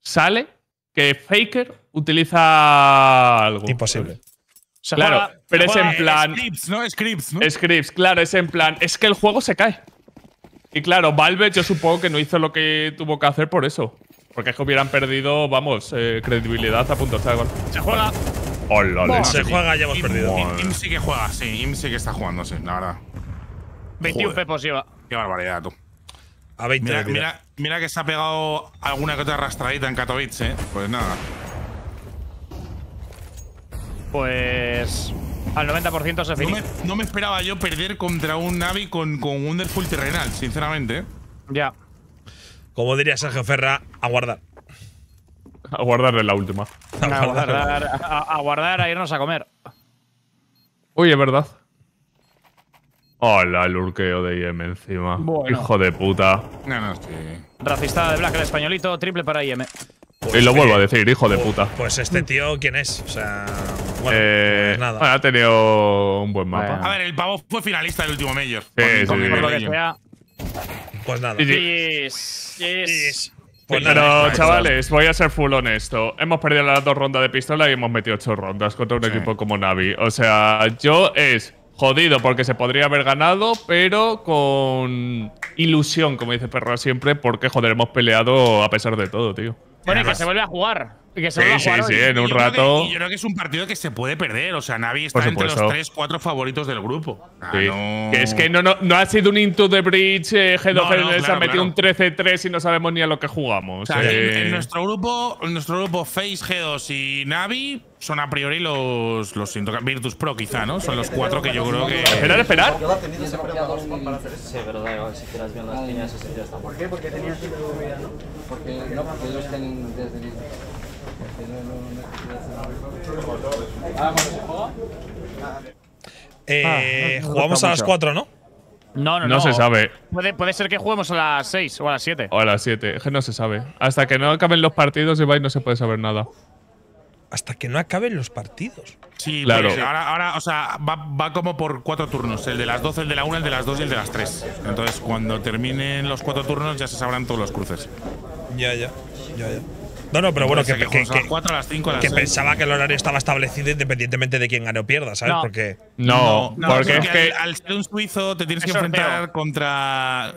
sale que Faker utiliza algo. Imposible claro, pero es en plan. Scripts, ¿no? Scripts, ¿no? Scripts, claro, es en plan. Es que el juego se cae. Y claro, Valve yo supongo que no hizo lo que tuvo que hacer por eso. Porque es que hubieran perdido, vamos, eh, credibilidad a punto. se juega. se juega, ya hemos perdido. Im, sí que juega, sí. Im sí que está jugando, sí, la verdad. 21 pepos lleva. Qué barbaridad, tú. A mira, mira, mira que se ha pegado alguna que otra arrastradita en Katowice, ¿eh? Pues nada pues al 90% se finí. No, me, esperaba yo perder contra un Navi con, con Wonderful terrenal, sinceramente. ¿eh? Ya. Como diría Sergio Ferra, aguardar. A guardar en la última. A guardar, a, irnos a comer. Uy, es verdad. Hola, el urqueo de IM encima. Hijo de puta. No, no, sí. Racista de Black, el españolito, triple para IM. Pues y lo vuelvo a decir, hijo de pues puta. Pues este tío, ¿quién es? O sea, bueno, eh, pues ha tenido un buen mapa. A ver, el pavo fue finalista del último Major. Sí, sí, Pues nada. Pero chavales, voy a ser full honesto. Hemos perdido las dos rondas de pistola y hemos metido ocho rondas contra un equipo como Navi. O sea, yo es jodido porque se podría haber ganado, pero con ilusión, como dice Perra siempre, porque joder, hemos peleado a pesar de todo, tío. Bueno, que se vuelve a jugar sí, sí, sí, en un rato. yo creo que es un partido que se puede perder. O sea, Navi está entre los 3-4 favoritos del grupo. no. Que es que no, ha sido un Into the Bridge, G2 eh, no, se ha metido un 13-3 y no sabemos ni a lo que jugamos. O sea, eh. en, nuestro grupo, en nuestro grupo Face, G2 y Navi son a priori los, los Virtus Pro, quizá, ¿no? Son los cuatro que yo creo que. Yo Esperar, esperar. Sí, pero verdad, si quieras bien las líneas, ya está. ¿Por qué? Porque tenías Porque no, porque ellos tienen desde eh, ah, jugamos a las 4, ¿no? No, no, no. No se sabe. Puede, puede, ser que juguemos a las 6 o a las 7. O a las 7. que No se sabe. Hasta que no acaben los partidos, Ibai, no se puede saber nada. Hasta que no acaben los partidos. Sí, pues, claro. ahora, o sea, va, como por cuatro turnos. El de las 12, el de la 1, el de las 2 y el de las 3. Entonces, cuando terminen los cuatro turnos, ya se sabrán todos los cruces. Ya, ya. Ya, ya. No, no, pero bueno, que, 4, las 5, que pensaba que el horario estaba establecido independientemente de quién gane o pierda, ¿sabes? No. Porque. No, porque es que. Al, ser un suizo te tienes que enfrentar contra,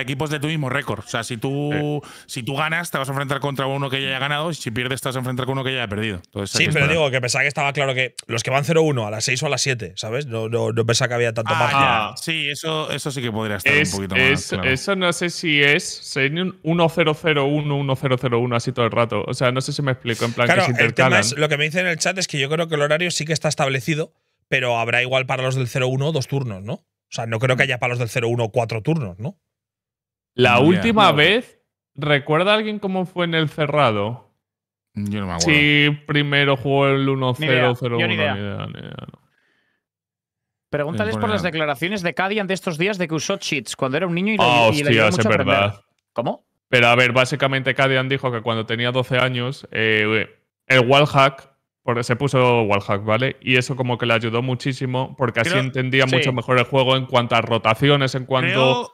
equipos de tu mismo récord. O sea, si tú, si tú ganas, te vas a enfrentar contra uno que ya haya ganado y si pierdes, te vas a enfrentar con uno que ya haya perdido. sí, pero digo que pensaba que estaba claro que los que van 0-1 a las 6 o a las 7, ¿sabes? No, pensaba que había tanto ah, margen. Ah. Sí, eso, sí que podría estar un poquito más. Eso no sé si es. 1-0-0-1, 1-0-0-1, así todo el rato. O sea, no sé si me explico. En plan, que se intercalan. lo que me dicen en el chat es que yo creo que el horario sí que está establecido, pero habrá igual para los del 0-1 dos turnos, ¿no? O sea, no creo que haya para los del 0-1 cuatro turnos, ¿no? La última vez, ¿recuerda alguien cómo fue en el cerrado? Yo no me acuerdo. Sí, primero jugó el 1-0, 0-1. Pregúntales por las declaraciones de Cadian de estos días de que usó cheats cuando era un niño y ah, le, oh, hostia, es verdad. ¿Cómo? Pero a ver, básicamente Cadian dijo que cuando tenía 12 años, eh, el wallhack, porque se puso wallhack, ¿vale? Y eso como que le ayudó muchísimo porque así entendía mucho mejor el juego en cuanto a rotaciones, en cuanto...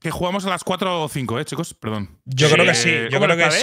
que jugamos a las 4 o 5, ¿eh, chicos? Perdón. Yo creo que eh, sí. Yo creo que sí